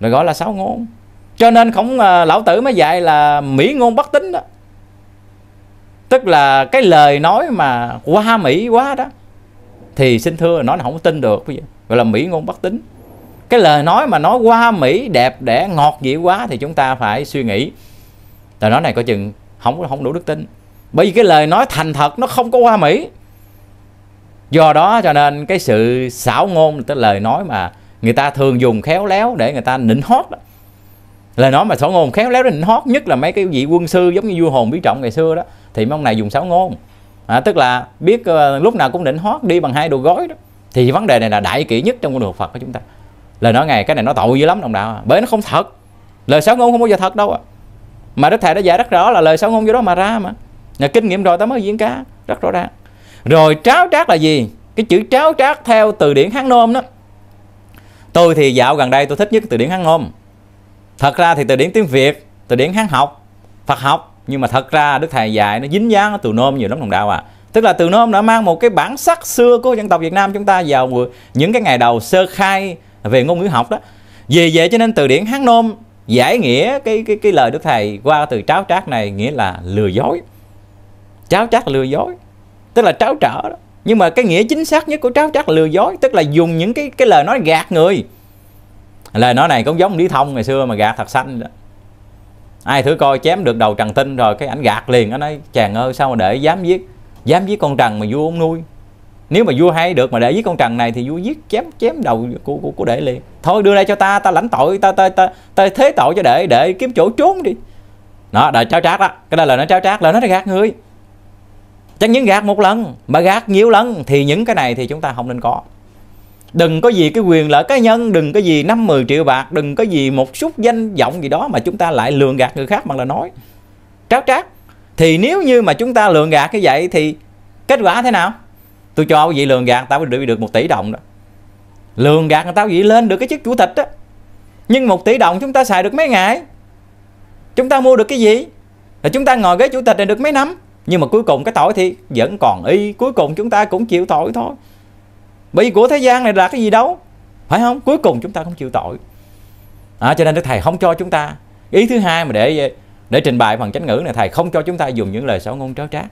nó gọi là xảo ngôn cho nên không à, lão tử mới dạy là mỹ ngôn bất tính đó tức là cái lời nói mà qua mỹ quá đó thì xin thưa nó là không tin được cái gì gọi là mỹ ngôn bất tính cái lời nói mà nói qua mỹ đẹp đẽ ngọt dị quá thì chúng ta phải suy nghĩ lời nói này coi chừng không không đủ đức tin bởi vì cái lời nói thành thật nó không có qua mỹ do đó cho nên cái sự xảo ngôn tức lời nói mà người ta thường dùng khéo léo để người ta nịnh hót đó, lời nói mà sổ ngôn khéo léo đến hot nhất là mấy cái vị quân sư giống như vua hồn bí trọng ngày xưa đó thì mong này dùng sáo ngôn à, tức là biết uh, lúc nào cũng định hot đi bằng hai đồ gói đó thì vấn đề này là đại kỷ nhất trong con đường Phật của chúng ta lời nói ngày cái này nó tội dữ lắm đồng đạo bởi nó không thật lời sáo ngôn không bao giờ thật đâu à. mà đức thầy đã giải rất rõ là lời sáo ngôn vô đó mà ra mà nhà kinh nghiệm rồi ta mới diễn cá rất rõ ràng rồi tráo trác là gì cái chữ tráo trác theo từ điển hán nôm đó tôi thì dạo gần đây tôi thích nhất từ điển hán nôm thật ra thì từ điển tiếng việt từ điển hán học phật học nhưng mà thật ra đức thầy dạy nó dính dáng ở từ nôm nhiều lắm đồng đạo à tức là từ nôm đã mang một cái bản sắc xưa của dân tộc việt nam chúng ta vào những cái ngày đầu sơ khai về ngôn ngữ học đó vì vậy cho nên từ điển hán nôm giải nghĩa cái cái cái lời đức thầy qua từ tráo trác này nghĩa là lừa dối tráo trác lừa dối tức là tráo trở đó nhưng mà cái nghĩa chính xác nhất của tráo trác lừa dối tức là dùng những cái cái lời nói gạt người lời nói này cũng giống lý thông ngày xưa mà gạt thật xanh đó. ai thử coi chém được đầu trần tinh rồi cái ảnh gạt liền nó nói chàng ơi sao mà để dám giết dám giết con trần mà vua không nuôi nếu mà vua hay được mà để giết con trần này thì vua giết chém chém đầu của của, của đệ liền thôi đưa đây cho ta ta lãnh tội ta ta ta, ta thế tội cho để để kiếm chỗ trốn đi đó đợi tráo trát đó cái đó là nó tráo trát là nó gạt người chẳng những gạt một lần mà gạt nhiều lần thì những cái này thì chúng ta không nên có đừng có gì cái quyền lợi cá nhân đừng có gì 50 triệu bạc đừng có gì một chút danh vọng gì đó mà chúng ta lại lường gạt người khác bằng lời nói tráo trác thì nếu như mà chúng ta lường gạt như vậy thì kết quả thế nào tôi cho quý vị lường gạt tao được được một tỷ đồng đó lường gạt người ta vậy lên được cái chức chủ tịch đó nhưng một tỷ đồng chúng ta xài được mấy ngày chúng ta mua được cái gì là chúng ta ngồi ghế chủ tịch này được mấy năm nhưng mà cuối cùng cái tội thì vẫn còn y cuối cùng chúng ta cũng chịu tội thôi bởi vì của thế gian này là cái gì đâu phải không cuối cùng chúng ta không chịu tội à, cho nên đức thầy không cho chúng ta ý thứ hai mà để để trình bày bằng chánh ngữ này thầy không cho chúng ta dùng những lời xấu ngôn tráo trác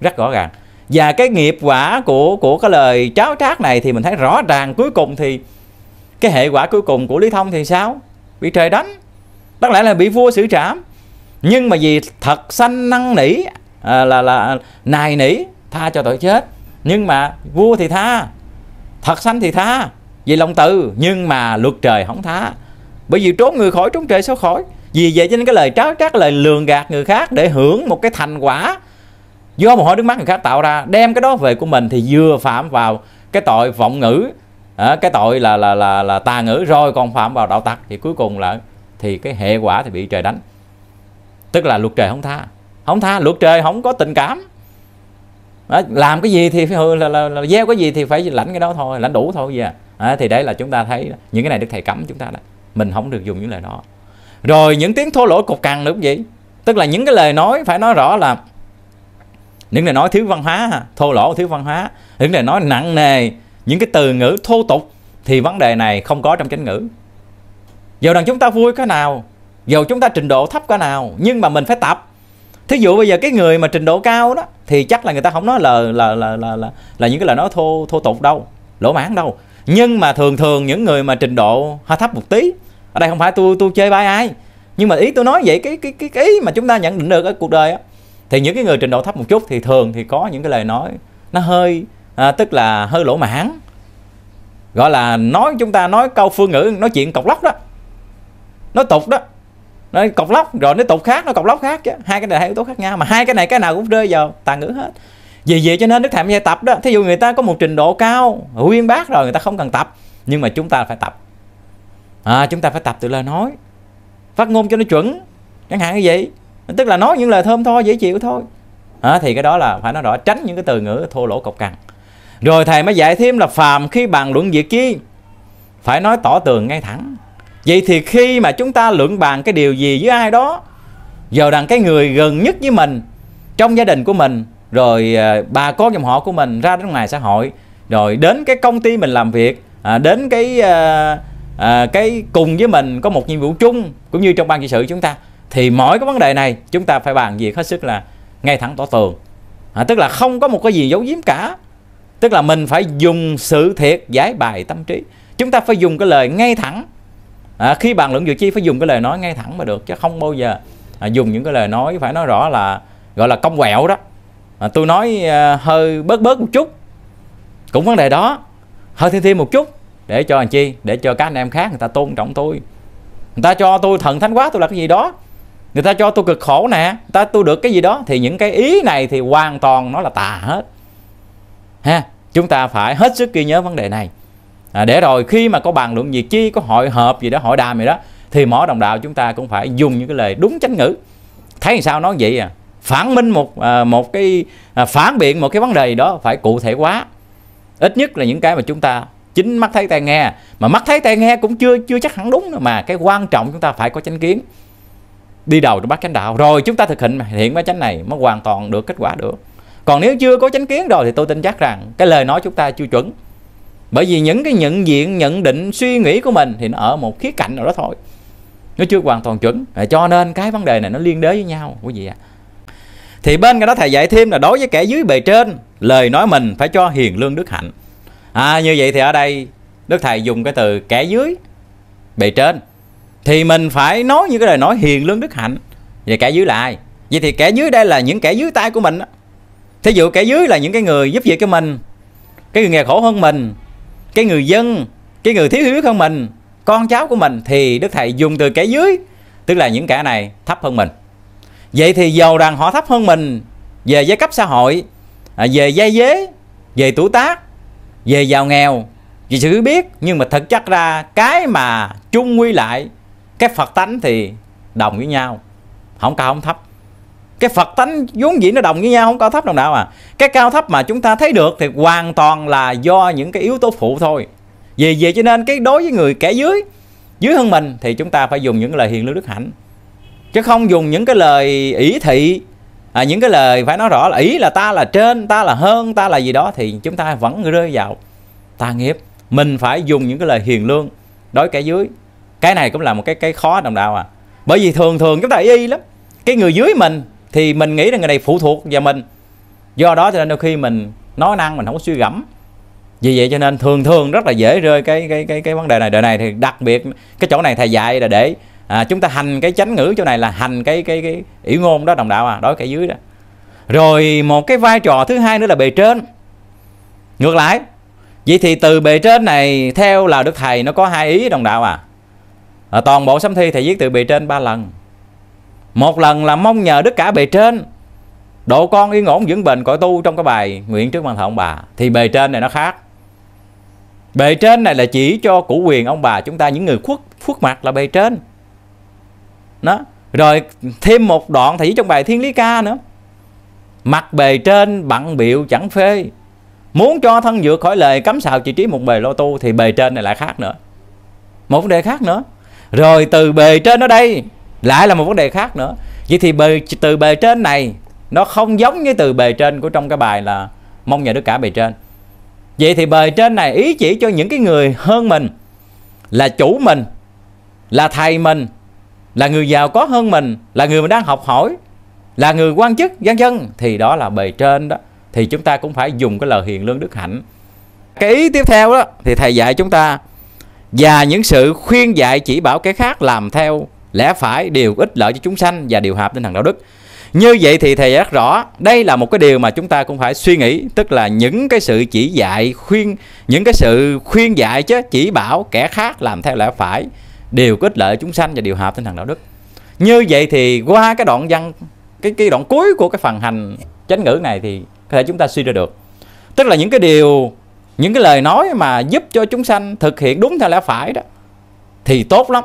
rất rõ ràng và cái nghiệp quả của của cái lời tráo trác này thì mình thấy rõ ràng cuối cùng thì cái hệ quả cuối cùng của lý thông thì sao bị trời đánh đáng lẽ là bị vua xử trảm nhưng mà vì thật sanh năng nỉ à, là là nài nỉ tha cho tội chết nhưng mà vua thì tha thật sanh thì tha vì lòng từ nhưng mà luật trời không tha bởi vì trốn người khỏi trốn trời sao khỏi vì vậy cho nên cái lời tráo trác lời lường gạt người khác để hưởng một cái thành quả do một hỏi nước mắt người khác tạo ra đem cái đó về của mình thì vừa phạm vào cái tội vọng ngữ à, cái tội là là là là tà ngữ rồi còn phạm vào đạo tặc thì cuối cùng là thì cái hệ quả thì bị trời đánh tức là luật trời không tha không tha luật trời không có tình cảm đó, làm cái gì thì phải là, ừ, là, là, là gieo cái gì thì phải lãnh cái đó thôi lãnh đủ thôi vậy à thì đấy là chúng ta thấy những cái này đức thầy cấm chúng ta đó mình không được dùng những lời đó rồi những tiếng thô lỗ cục cằn nữa gì tức là những cái lời nói phải nói rõ là những lời nói thiếu văn hóa thô lỗ thiếu văn hóa những lời nói nặng nề những cái từ ngữ thô tục thì vấn đề này không có trong chánh ngữ dù rằng chúng ta vui cái nào dù chúng ta trình độ thấp cái nào nhưng mà mình phải tập thí dụ bây giờ cái người mà trình độ cao đó thì chắc là người ta không nói là là là là là, là những cái lời nói thô thô tục đâu lỗ mãn đâu nhưng mà thường thường những người mà trình độ hơi thấp một tí ở đây không phải tôi tôi chơi bai ai nhưng mà ý tôi nói vậy cái cái cái cái ý mà chúng ta nhận định được ở cuộc đời á thì những cái người trình độ thấp một chút thì thường thì có những cái lời nói nó hơi à, tức là hơi lỗ mãn gọi là nói chúng ta nói câu phương ngữ nói chuyện cọc lóc đó nói tục đó nó cọc lóc rồi nó tục khác nó cọc lóc khác chứ hai cái này hai yếu tố khác nhau mà hai cái này cái nào cũng rơi vào tà ngữ hết vì vậy cho nên đức thạm gia tập đó thí dụ người ta có một trình độ cao uyên bác rồi người ta không cần tập nhưng mà chúng ta phải tập à, chúng ta phải tập từ lời nói phát ngôn cho nó chuẩn chẳng hạn như vậy tức là nói những lời thơm tho dễ chịu thôi à, thì cái đó là phải nói rõ tránh những cái từ ngữ thô lỗ cộc cằn rồi thầy mới dạy thêm là phàm khi bàn luận việc chi phải nói tỏ tường ngay thẳng vậy thì khi mà chúng ta luận bàn cái điều gì với ai đó giờ rằng cái người gần nhất với mình trong gia đình của mình rồi à, bà con dòng họ của mình ra đến ngoài xã hội rồi đến cái công ty mình làm việc à, đến cái à, à, cái cùng với mình có một nhiệm vụ chung cũng như trong ban trị sự chúng ta thì mỗi cái vấn đề này chúng ta phải bàn việc hết sức là ngay thẳng tỏ tường à, tức là không có một cái gì giấu giếm cả tức là mình phải dùng sự thiệt giải bài tâm trí chúng ta phải dùng cái lời ngay thẳng à, khi bàn luận dược chi phải dùng cái lời nói ngay thẳng mà được chứ không bao giờ à, dùng những cái lời nói phải nói rõ là gọi là công quẹo đó à, tôi nói à, hơi bớt bớt một chút cũng vấn đề đó hơi thêm thêm một chút để cho anh chi để cho các anh em khác người ta tôn trọng tôi người ta cho tôi thần thánh quá tôi là cái gì đó người ta cho tôi cực khổ nè người ta tôi được cái gì đó thì những cái ý này thì hoàn toàn nó là tà hết ha chúng ta phải hết sức ghi nhớ vấn đề này à, để rồi khi mà có bàn luận gì chi có hội hợp gì đó hội đàm gì đó thì mỗi đồng đạo chúng ta cũng phải dùng những cái lời đúng chánh ngữ thấy sao nói vậy à phản minh một à, một cái à, phản biện một cái vấn đề gì đó phải cụ thể quá ít nhất là những cái mà chúng ta chính mắt thấy tai nghe mà mắt thấy tai nghe cũng chưa chưa chắc hẳn đúng nữa mà cái quan trọng chúng ta phải có chánh kiến đi đầu trong bát chánh đạo rồi chúng ta thực hiện hiện cái chánh này mới hoàn toàn được kết quả được còn nếu chưa có chánh kiến rồi thì tôi tin chắc rằng cái lời nói chúng ta chưa chuẩn bởi vì những cái nhận diện nhận định suy nghĩ của mình thì nó ở một khía cạnh nào đó thôi nó chưa hoàn toàn chuẩn cho nên cái vấn đề này nó liên đới với nhau quý vị ạ à. thì bên cái đó thầy dạy thêm là đối với kẻ dưới bề trên lời nói mình phải cho hiền lương đức hạnh à, như vậy thì ở đây đức thầy dùng cái từ kẻ dưới bề trên thì mình phải nói những cái lời nói hiền lương đức hạnh về kẻ dưới là ai vậy thì kẻ dưới đây là những kẻ dưới tay của mình thí dụ kẻ dưới là những cái người giúp việc cho mình cái người nghèo khổ hơn mình cái người dân cái người thiếu hiểu biết hơn mình con cháu của mình thì đức thầy dùng từ kẻ dưới tức là những kẻ này thấp hơn mình vậy thì dầu rằng họ thấp hơn mình về giai cấp xã hội à, về giai dế về tuổi tác về giàu nghèo về sự biết nhưng mà thực chất ra cái mà chung quy lại cái phật tánh thì đồng với nhau không cao không thấp cái phật tánh vốn dĩ nó đồng với nhau không cao thấp đồng đạo à cái cao thấp mà chúng ta thấy được thì hoàn toàn là do những cái yếu tố phụ thôi vì vậy cho nên cái đối với người kẻ dưới dưới hơn mình thì chúng ta phải dùng những lời hiền lương đức hạnh chứ không dùng những cái lời ỷ thị à, những cái lời phải nói rõ là ý là ta là trên ta là hơn ta là gì đó thì chúng ta vẫn rơi vào tà nghiệp mình phải dùng những cái lời hiền lương đối kẻ dưới cái này cũng là một cái cái khó đồng đạo à bởi vì thường thường chúng ta y lắm cái người dưới mình thì mình nghĩ rằng người này phụ thuộc vào mình do đó cho nên đôi khi mình nói năng mình không có suy gẫm vì vậy cho nên thường thường rất là dễ rơi cái cái cái cái vấn đề này đời này thì đặc biệt cái chỗ này thầy dạy là để à, chúng ta hành cái chánh ngữ chỗ này là hành cái cái cái ý ngôn đó đồng đạo à đối cái dưới đó rồi một cái vai trò thứ hai nữa là bề trên ngược lại vậy thì từ bề trên này theo là đức thầy nó có hai ý đồng đạo à, à toàn bộ sấm thi thầy viết từ bề trên ba lần một lần là mong nhờ đức cả bề trên Độ con yên ổn dưỡng bệnh cõi tu trong cái bài nguyện trước màn thờ ông bà Thì bề trên này nó khác Bề trên này là chỉ cho cụ quyền ông bà chúng ta những người khuất khuất mặt là bề trên Đó Rồi thêm một đoạn thì trong bài thiên lý ca nữa Mặt bề trên bặn biểu chẳng phê Muốn cho thân dựa khỏi lời cấm xào chỉ trí một bề lô tu Thì bề trên này lại khác nữa Một vấn đề khác nữa Rồi từ bề trên ở đây lại là một vấn đề khác nữa vậy thì bề, từ bề trên này nó không giống như từ bề trên của trong cái bài là mong nhờ đức cả bề trên vậy thì bề trên này ý chỉ cho những cái người hơn mình là chủ mình là thầy mình là người giàu có hơn mình là người mình đang học hỏi là người quan chức dân dân thì đó là bề trên đó thì chúng ta cũng phải dùng cái lời hiền lương đức hạnh cái ý tiếp theo đó thì thầy dạy chúng ta và những sự khuyên dạy chỉ bảo cái khác làm theo lẽ phải đều ích lợi cho chúng sanh và điều hợp tinh thần đạo đức như vậy thì thầy rất rõ đây là một cái điều mà chúng ta cũng phải suy nghĩ tức là những cái sự chỉ dạy khuyên những cái sự khuyên dạy chứ chỉ bảo kẻ khác làm theo lẽ phải đều có ích lợi chúng sanh và điều hợp tinh thần đạo đức như vậy thì qua cái đoạn văn cái cái đoạn cuối của cái phần hành chánh ngữ này thì có thể chúng ta suy ra được tức là những cái điều những cái lời nói mà giúp cho chúng sanh thực hiện đúng theo lẽ phải đó thì tốt lắm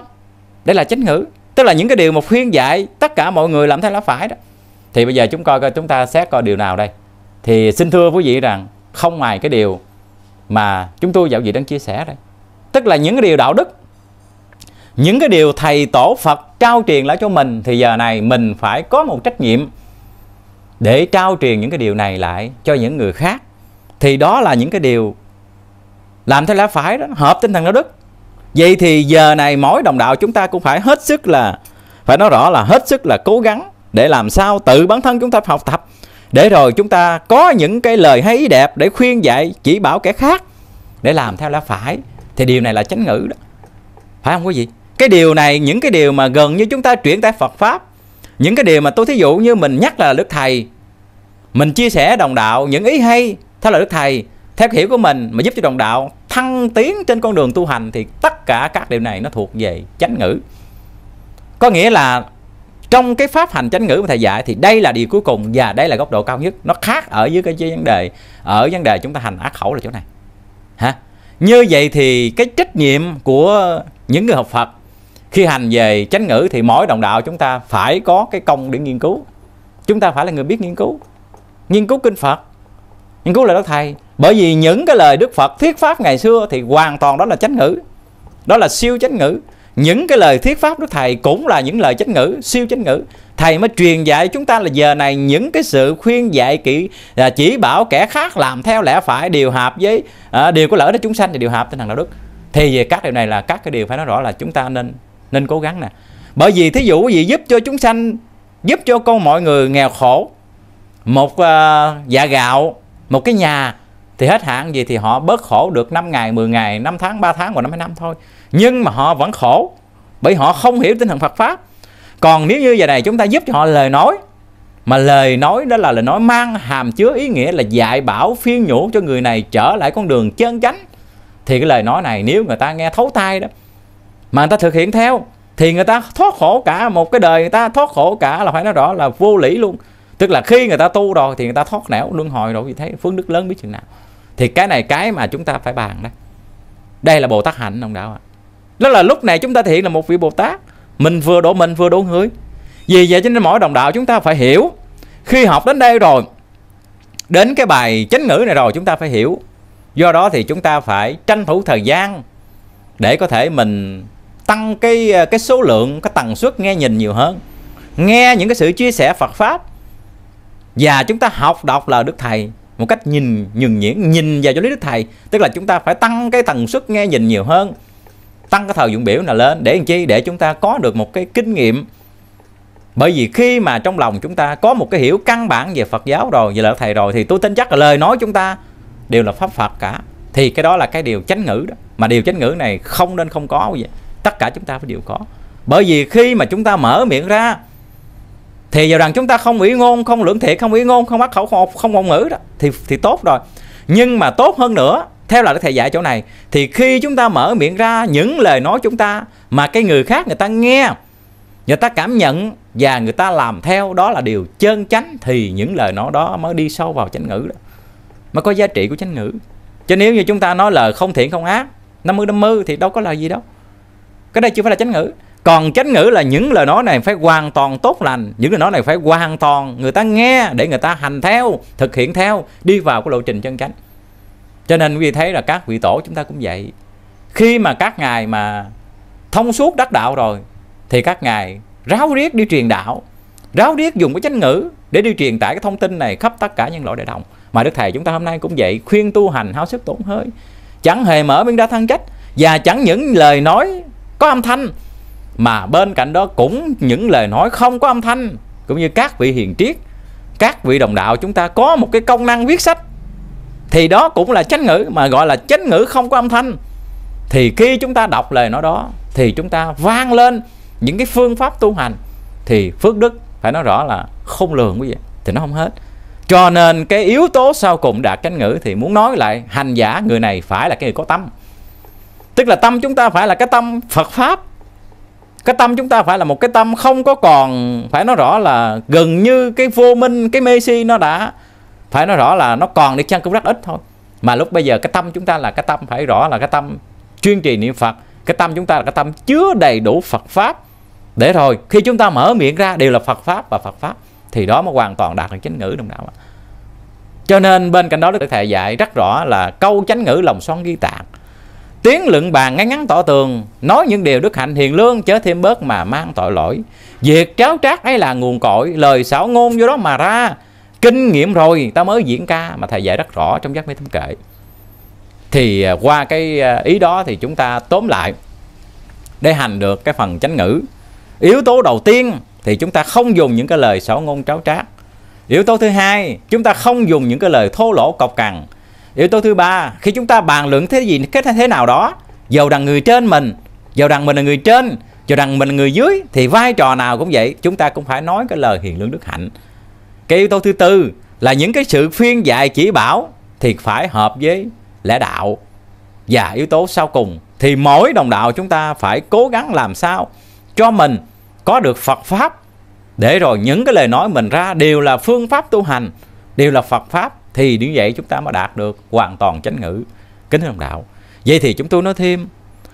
đây là chánh ngữ tức là những cái điều mà khuyên dạy tất cả mọi người làm theo lá phải đó thì bây giờ chúng coi coi chúng ta xét coi điều nào đây thì xin thưa quý vị rằng không ngoài cái điều mà chúng tôi dạo gì đang chia sẻ đây tức là những cái điều đạo đức những cái điều thầy tổ Phật trao truyền lại cho mình thì giờ này mình phải có một trách nhiệm để trao truyền những cái điều này lại cho những người khác thì đó là những cái điều làm theo lá phải đó hợp tinh thần đạo đức Vậy thì giờ này mỗi đồng đạo chúng ta cũng phải hết sức là phải nói rõ là hết sức là cố gắng để làm sao tự bản thân chúng ta học tập để rồi chúng ta có những cái lời hay ý đẹp để khuyên dạy chỉ bảo kẻ khác để làm theo lẽ phải thì điều này là chánh ngữ đó phải không quý vị cái điều này những cái điều mà gần như chúng ta chuyển tải Phật pháp những cái điều mà tôi thí dụ như mình nhắc là đức thầy mình chia sẻ đồng đạo những ý hay theo là đức thầy theo hiểu của mình mà giúp cho đồng đạo thăng tiến trên con đường tu hành thì tất cả các điều này nó thuộc về chánh ngữ có nghĩa là trong cái pháp hành chánh ngữ mà thầy dạy thì đây là điều cuối cùng và đây là góc độ cao nhất nó khác ở dưới cái vấn đề ở vấn đề chúng ta hành ác khẩu là chỗ này hả như vậy thì cái trách nhiệm của những người học Phật khi hành về chánh ngữ thì mỗi đồng đạo chúng ta phải có cái công để nghiên cứu chúng ta phải là người biết nghiên cứu nghiên cứu kinh Phật nghiên cứu lời đức thầy bởi vì những cái lời đức phật thuyết pháp ngày xưa thì hoàn toàn đó là chánh ngữ đó là siêu chánh ngữ những cái lời thuyết pháp đức thầy cũng là những lời chánh ngữ siêu chánh ngữ thầy mới truyền dạy chúng ta là giờ này những cái sự khuyên dạy kỹ là chỉ bảo kẻ khác làm theo lẽ phải điều hợp với à, điều có lợi ích chúng sanh thì điều hợp tinh thần đạo đức thì về các điều này là các cái điều phải nói rõ là chúng ta nên nên cố gắng nè bởi vì thí dụ gì giúp cho chúng sanh giúp cho con mọi người nghèo khổ một uh, dạ gạo một cái nhà thì hết hạn gì thì họ bớt khổ được 5 ngày 10 ngày 5 tháng 3 tháng và 5 năm thôi nhưng mà họ vẫn khổ bởi họ không hiểu tinh thần Phật pháp còn nếu như giờ này chúng ta giúp cho họ lời nói mà lời nói đó là lời nói mang hàm chứa ý nghĩa là dạy bảo phiên nhủ cho người này trở lại con đường chân chánh thì cái lời nói này nếu người ta nghe thấu tai đó mà người ta thực hiện theo thì người ta thoát khổ cả một cái đời người ta thoát khổ cả là phải nói rõ là vô lý luôn tức là khi người ta tu rồi thì người ta thoát não, luân hồi rồi thì thấy phước đức lớn biết chừng nào thì cái này cái mà chúng ta phải bàn đó đây là bồ tát hạnh ông đạo ạ đó là lúc này chúng ta thiện là một vị bồ tát mình vừa đổ mình vừa đổ người vì vậy cho nên mỗi đồng đạo chúng ta phải hiểu khi học đến đây rồi đến cái bài chánh ngữ này rồi chúng ta phải hiểu do đó thì chúng ta phải tranh thủ thời gian để có thể mình tăng cái cái số lượng cái tần suất nghe nhìn nhiều hơn nghe những cái sự chia sẻ Phật pháp và chúng ta học đọc lời đức thầy một cách nhìn nhường nhuyễn nhìn vào giáo lý đức thầy tức là chúng ta phải tăng cái tần suất nghe nhìn nhiều hơn tăng cái thời dụng biểu là lên để làm chi để chúng ta có được một cái kinh nghiệm bởi vì khi mà trong lòng chúng ta có một cái hiểu căn bản về Phật giáo rồi về lời thầy rồi thì tôi tin chắc là lời nói chúng ta đều là pháp Phật cả thì cái đó là cái điều chánh ngữ đó mà điều chánh ngữ này không nên không có vậy tất cả chúng ta phải đều có bởi vì khi mà chúng ta mở miệng ra thì vào rằng chúng ta không ủy ngôn không lưỡng thiệt không ủy ngôn không bắt khẩu không, không ngôn ngữ đó thì thì tốt rồi nhưng mà tốt hơn nữa theo là thầy dạy chỗ này thì khi chúng ta mở miệng ra những lời nói chúng ta mà cái người khác người ta nghe người ta cảm nhận và người ta làm theo đó là điều chân chánh thì những lời nói đó mới đi sâu vào chánh ngữ đó mới có giá trị của chánh ngữ chứ nếu như chúng ta nói lời không thiện không ác năm mươi năm mươi thì đâu có lời gì đâu cái đây chưa phải là chánh ngữ còn chánh ngữ là những lời nói này phải hoàn toàn tốt lành những lời nói này phải hoàn toàn người ta nghe để người ta hành theo thực hiện theo đi vào cái lộ trình chân chánh cho nên quý vị thấy là các vị tổ chúng ta cũng vậy khi mà các ngài mà thông suốt đắc đạo rồi thì các ngài ráo riết đi truyền đạo ráo riết dùng cái chánh ngữ để đi truyền tải cái thông tin này khắp tất cả nhân loại đại đồng mà đức thầy chúng ta hôm nay cũng vậy khuyên tu hành háo sức tổn hơi chẳng hề mở miệng ra thăng trách và chẳng những lời nói có âm thanh mà bên cạnh đó cũng những lời nói không có âm thanh cũng như các vị hiền triết các vị đồng đạo chúng ta có một cái công năng viết sách thì đó cũng là chánh ngữ mà gọi là chánh ngữ không có âm thanh thì khi chúng ta đọc lời nói đó thì chúng ta vang lên những cái phương pháp tu hành thì phước đức phải nói rõ là không lường quý vị thì nó không hết cho nên cái yếu tố sau cùng đạt chánh ngữ thì muốn nói lại hành giả người này phải là cái người có tâm tức là tâm chúng ta phải là cái tâm Phật pháp cái tâm chúng ta phải là một cái tâm không có còn phải nói rõ là gần như cái vô minh cái mê si nó đã phải nói rõ là nó còn đi chăng cũng rất ít thôi mà lúc bây giờ cái tâm chúng ta là cái tâm phải rõ là cái tâm chuyên trì niệm phật cái tâm chúng ta là cái tâm chứa đầy đủ phật pháp để rồi khi chúng ta mở miệng ra đều là phật pháp và phật pháp thì đó mới hoàn toàn đạt được chánh ngữ đồng đạo cho nên bên cạnh đó đức thầy dạy rất rõ là câu chánh ngữ lòng xoắn ghi tạng Tiếng luận bàn ngắn ngắn tỏ tường, nói những điều đức hạnh hiền lương chớ thêm bớt mà mang tội lỗi. Việc cháo trác ấy là nguồn cội, lời xảo ngôn vô đó mà ra. Kinh nghiệm rồi, ta mới diễn ca mà thầy dạy rất rõ trong giác mê thâm kệ. Thì à, qua cái à, ý đó thì chúng ta tóm lại để hành được cái phần chánh ngữ. Yếu tố đầu tiên thì chúng ta không dùng những cái lời xảo ngôn cháo trác. Yếu tố thứ hai, chúng ta không dùng những cái lời thô lỗ cọc cằn Yếu tố thứ ba, khi chúng ta bàn luận thế gì kết thế nào đó, giàu rằng người trên mình, giàu rằng mình là người trên, giàu rằng mình là người dưới thì vai trò nào cũng vậy, chúng ta cũng phải nói cái lời hiền lương đức hạnh. Cái yếu tố thứ tư là những cái sự phiên dạy chỉ bảo thì phải hợp với lẽ đạo. Và yếu tố sau cùng thì mỗi đồng đạo chúng ta phải cố gắng làm sao cho mình có được Phật pháp để rồi những cái lời nói mình ra đều là phương pháp tu hành, đều là Phật pháp thì như vậy chúng ta mới đạt được hoàn toàn chánh ngữ kính đồng đạo vậy thì chúng tôi nói thêm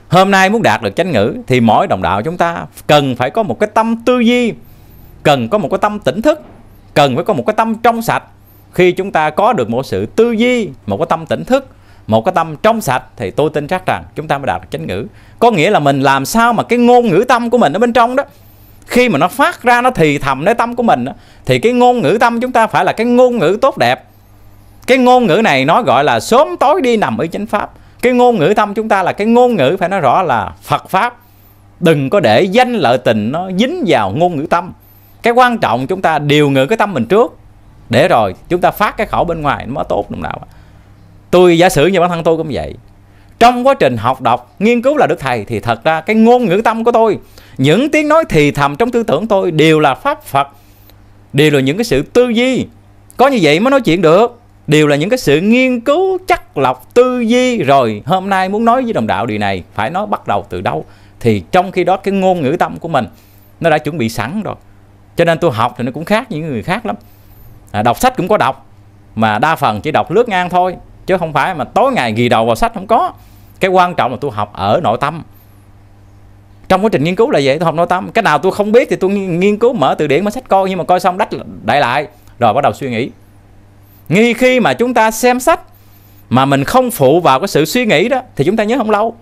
hôm nay muốn đạt được chánh ngữ thì mỗi đồng đạo chúng ta cần phải có một cái tâm tư duy cần có một cái tâm tỉnh thức cần phải có một cái tâm trong sạch khi chúng ta có được một sự tư duy một cái tâm tỉnh thức một cái tâm trong sạch thì tôi tin chắc rằng chúng ta mới đạt được chánh ngữ có nghĩa là mình làm sao mà cái ngôn ngữ tâm của mình ở bên trong đó khi mà nó phát ra nó thì thầm nơi tâm của mình thì cái ngôn ngữ tâm chúng ta phải là cái ngôn ngữ tốt đẹp cái ngôn ngữ này nó gọi là sớm tối đi nằm ở chánh pháp cái ngôn ngữ tâm chúng ta là cái ngôn ngữ phải nói rõ là phật pháp đừng có để danh lợi tình nó dính vào ngôn ngữ tâm cái quan trọng chúng ta điều ngự cái tâm mình trước để rồi chúng ta phát cái khẩu bên ngoài nó mới tốt đồng nào tôi giả sử như bản thân tôi cũng vậy trong quá trình học đọc nghiên cứu là đức thầy thì thật ra cái ngôn ngữ tâm của tôi những tiếng nói thì thầm trong tư tưởng tôi đều là pháp phật đều là những cái sự tư duy có như vậy mới nói chuyện được đều là những cái sự nghiên cứu chắc lọc tư duy rồi hôm nay muốn nói với đồng đạo điều này phải nói bắt đầu từ đâu thì trong khi đó cái ngôn ngữ tâm của mình nó đã chuẩn bị sẵn rồi cho nên tôi học thì nó cũng khác những người khác lắm à, đọc sách cũng có đọc mà đa phần chỉ đọc lướt ngang thôi chứ không phải mà tối ngày ghi đầu vào sách không có cái quan trọng là tôi học ở nội tâm trong quá trình nghiên cứu là vậy tôi học nội tâm cái nào tôi không biết thì tôi nghiên cứu mở từ điển mở sách coi nhưng mà coi xong đách đại lại rồi bắt đầu suy nghĩ ngay khi mà chúng ta xem sách mà mình không phụ vào cái sự suy nghĩ đó thì chúng ta nhớ không lâu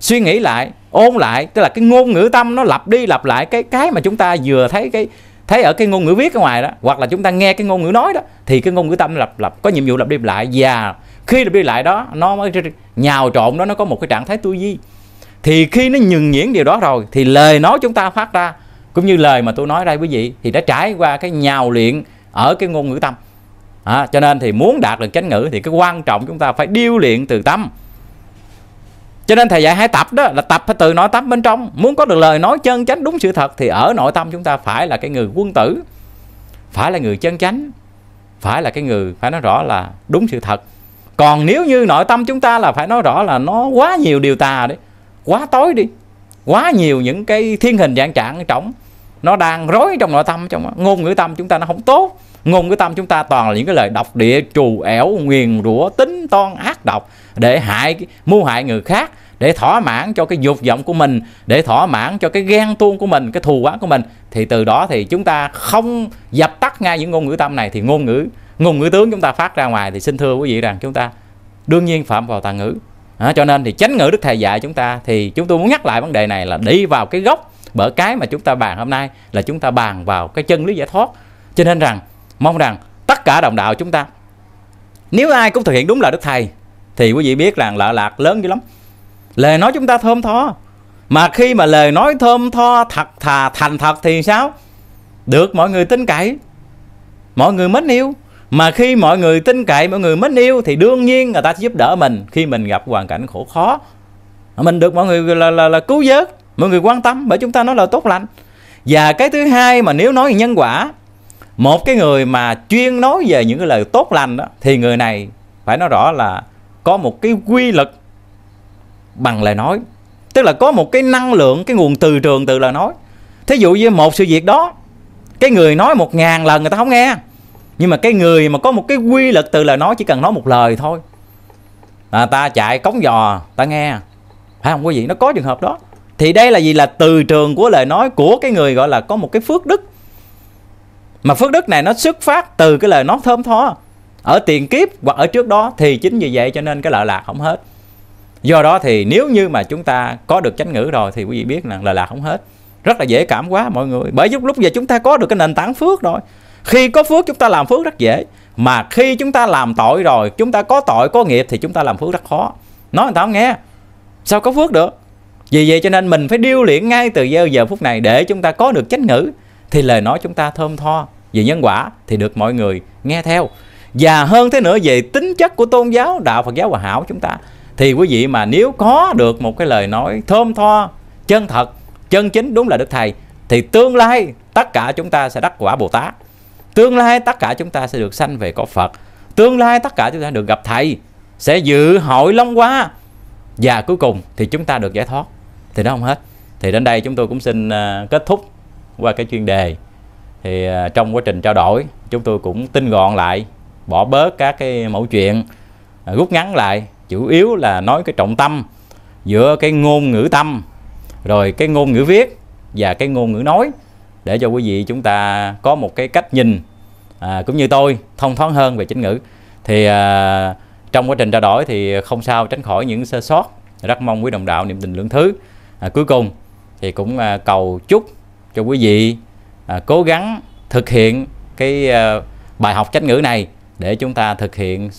suy nghĩ lại ôn lại tức là cái ngôn ngữ tâm nó lặp đi lặp lại cái cái mà chúng ta vừa thấy cái thấy ở cái ngôn ngữ viết ở ngoài đó hoặc là chúng ta nghe cái ngôn ngữ nói đó thì cái ngôn ngữ tâm lặp lặp có nhiệm vụ lặp đi lặp lại và khi lặp đi lại đó nó mới nhào trộn đó nó có một cái trạng thái tư duy thì khi nó nhường nhuyễn điều đó rồi thì lời nói chúng ta phát ra cũng như lời mà tôi nói đây quý vị thì đã trải qua cái nhào luyện ở cái ngôn ngữ tâm à, cho nên thì muốn đạt được chánh ngữ thì cái quan trọng chúng ta phải điêu luyện từ tâm cho nên thầy dạy hai tập đó là tập từ nội tâm bên trong muốn có được lời nói chân chánh đúng sự thật thì ở nội tâm chúng ta phải là cái người quân tử phải là người chân chánh phải là cái người phải nói rõ là đúng sự thật còn nếu như nội tâm chúng ta là phải nói rõ là nó quá nhiều điều tà đi quá tối đi quá nhiều những cái thiên hình dạng trạng trống nó đang rối trong nội tâm trong ngôn ngữ tâm chúng ta nó không tốt ngôn ngữ tâm chúng ta toàn là những cái lời độc địa trù ẻo nguyền rủa tính toan ác độc để hại mưu hại người khác để thỏa mãn cho cái dục vọng của mình để thỏa mãn cho cái ghen tuông của mình cái thù oán của mình thì từ đó thì chúng ta không dập tắt ngay những ngôn ngữ tâm này thì ngôn ngữ ngôn ngữ tướng chúng ta phát ra ngoài thì xin thưa quý vị rằng chúng ta đương nhiên phạm vào tà ngữ à, cho nên thì chánh ngữ đức thầy dạy chúng ta thì chúng tôi muốn nhắc lại vấn đề này là đi vào cái gốc bởi cái mà chúng ta bàn hôm nay là chúng ta bàn vào cái chân lý giải thoát cho nên rằng mong rằng tất cả đồng đạo chúng ta nếu ai cũng thực hiện đúng lời đức thầy thì quý vị biết rằng lợi lạc lớn dữ lắm lời nói chúng ta thơm tho mà khi mà lời nói thơm tho thật thà thành thật thì sao được mọi người tin cậy mọi người mến yêu mà khi mọi người tin cậy mọi người mến yêu thì đương nhiên người ta sẽ giúp đỡ mình khi mình gặp hoàn cảnh khổ khó mình được mọi người là, là, là cứu vớt mọi người quan tâm bởi chúng ta nói là tốt lành và cái thứ hai mà nếu nói về nhân quả một cái người mà chuyên nói về những cái lời tốt lành đó thì người này phải nói rõ là có một cái quy lực bằng lời nói tức là có một cái năng lượng cái nguồn từ trường từ lời nói thí dụ như một sự việc đó cái người nói một ngàn lần người ta không nghe nhưng mà cái người mà có một cái quy lực từ lời nói chỉ cần nói một lời thôi à, ta chạy cống giò ta nghe phải không quý vị nó có trường hợp đó thì đây là gì là từ trường của lời nói của cái người gọi là có một cái phước đức mà phước đức này nó xuất phát từ cái lời nói thơm tho ở tiền kiếp hoặc ở trước đó thì chính vì vậy cho nên cái lợi lạc không hết do đó thì nếu như mà chúng ta có được chánh ngữ rồi thì quý vị biết là lợi lạc không hết rất là dễ cảm quá mọi người bởi lúc lúc giờ chúng ta có được cái nền tảng phước rồi khi có phước chúng ta làm phước rất dễ mà khi chúng ta làm tội rồi chúng ta có tội có nghiệp thì chúng ta làm phước rất khó nói người ta không nghe sao có phước được vì vậy cho nên mình phải điêu luyện ngay từ giờ, giờ phút này để chúng ta có được chánh ngữ thì lời nói chúng ta thơm tho về nhân quả thì được mọi người nghe theo và hơn thế nữa về tính chất của tôn giáo đạo Phật giáo hòa hảo chúng ta thì quý vị mà nếu có được một cái lời nói thơm tho chân thật chân chính đúng là đức thầy thì tương lai tất cả chúng ta sẽ đắc quả Bồ Tát tương lai tất cả chúng ta sẽ được sanh về cõi Phật tương lai tất cả chúng ta được gặp thầy sẽ dự hội long hoa và cuối cùng thì chúng ta được giải thoát thì nó không hết thì đến đây chúng tôi cũng xin à, kết thúc qua cái chuyên đề thì à, trong quá trình trao đổi chúng tôi cũng tinh gọn lại bỏ bớt các cái mẫu chuyện à, rút ngắn lại chủ yếu là nói cái trọng tâm giữa cái ngôn ngữ tâm rồi cái ngôn ngữ viết và cái ngôn ngữ nói để cho quý vị chúng ta có một cái cách nhìn à, cũng như tôi thông thoáng hơn về chính ngữ thì à, trong quá trình trao đổi thì không sao tránh khỏi những sơ sót rất mong quý đồng đạo niệm tình lượng thứ à, cuối cùng thì cũng à, cầu chúc cho quý vị à, cố gắng thực hiện cái à, bài học chánh ngữ này để chúng ta thực hiện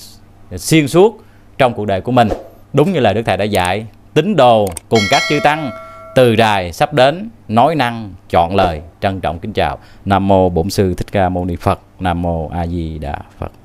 xuyên suốt trong cuộc đời của mình đúng như lời đức thầy đã dạy tín đồ cùng các chư tăng từ đài sắp đến nói năng chọn lời trân trọng kính chào nam mô bổn sư thích ca mâu ni phật nam mô a di đà phật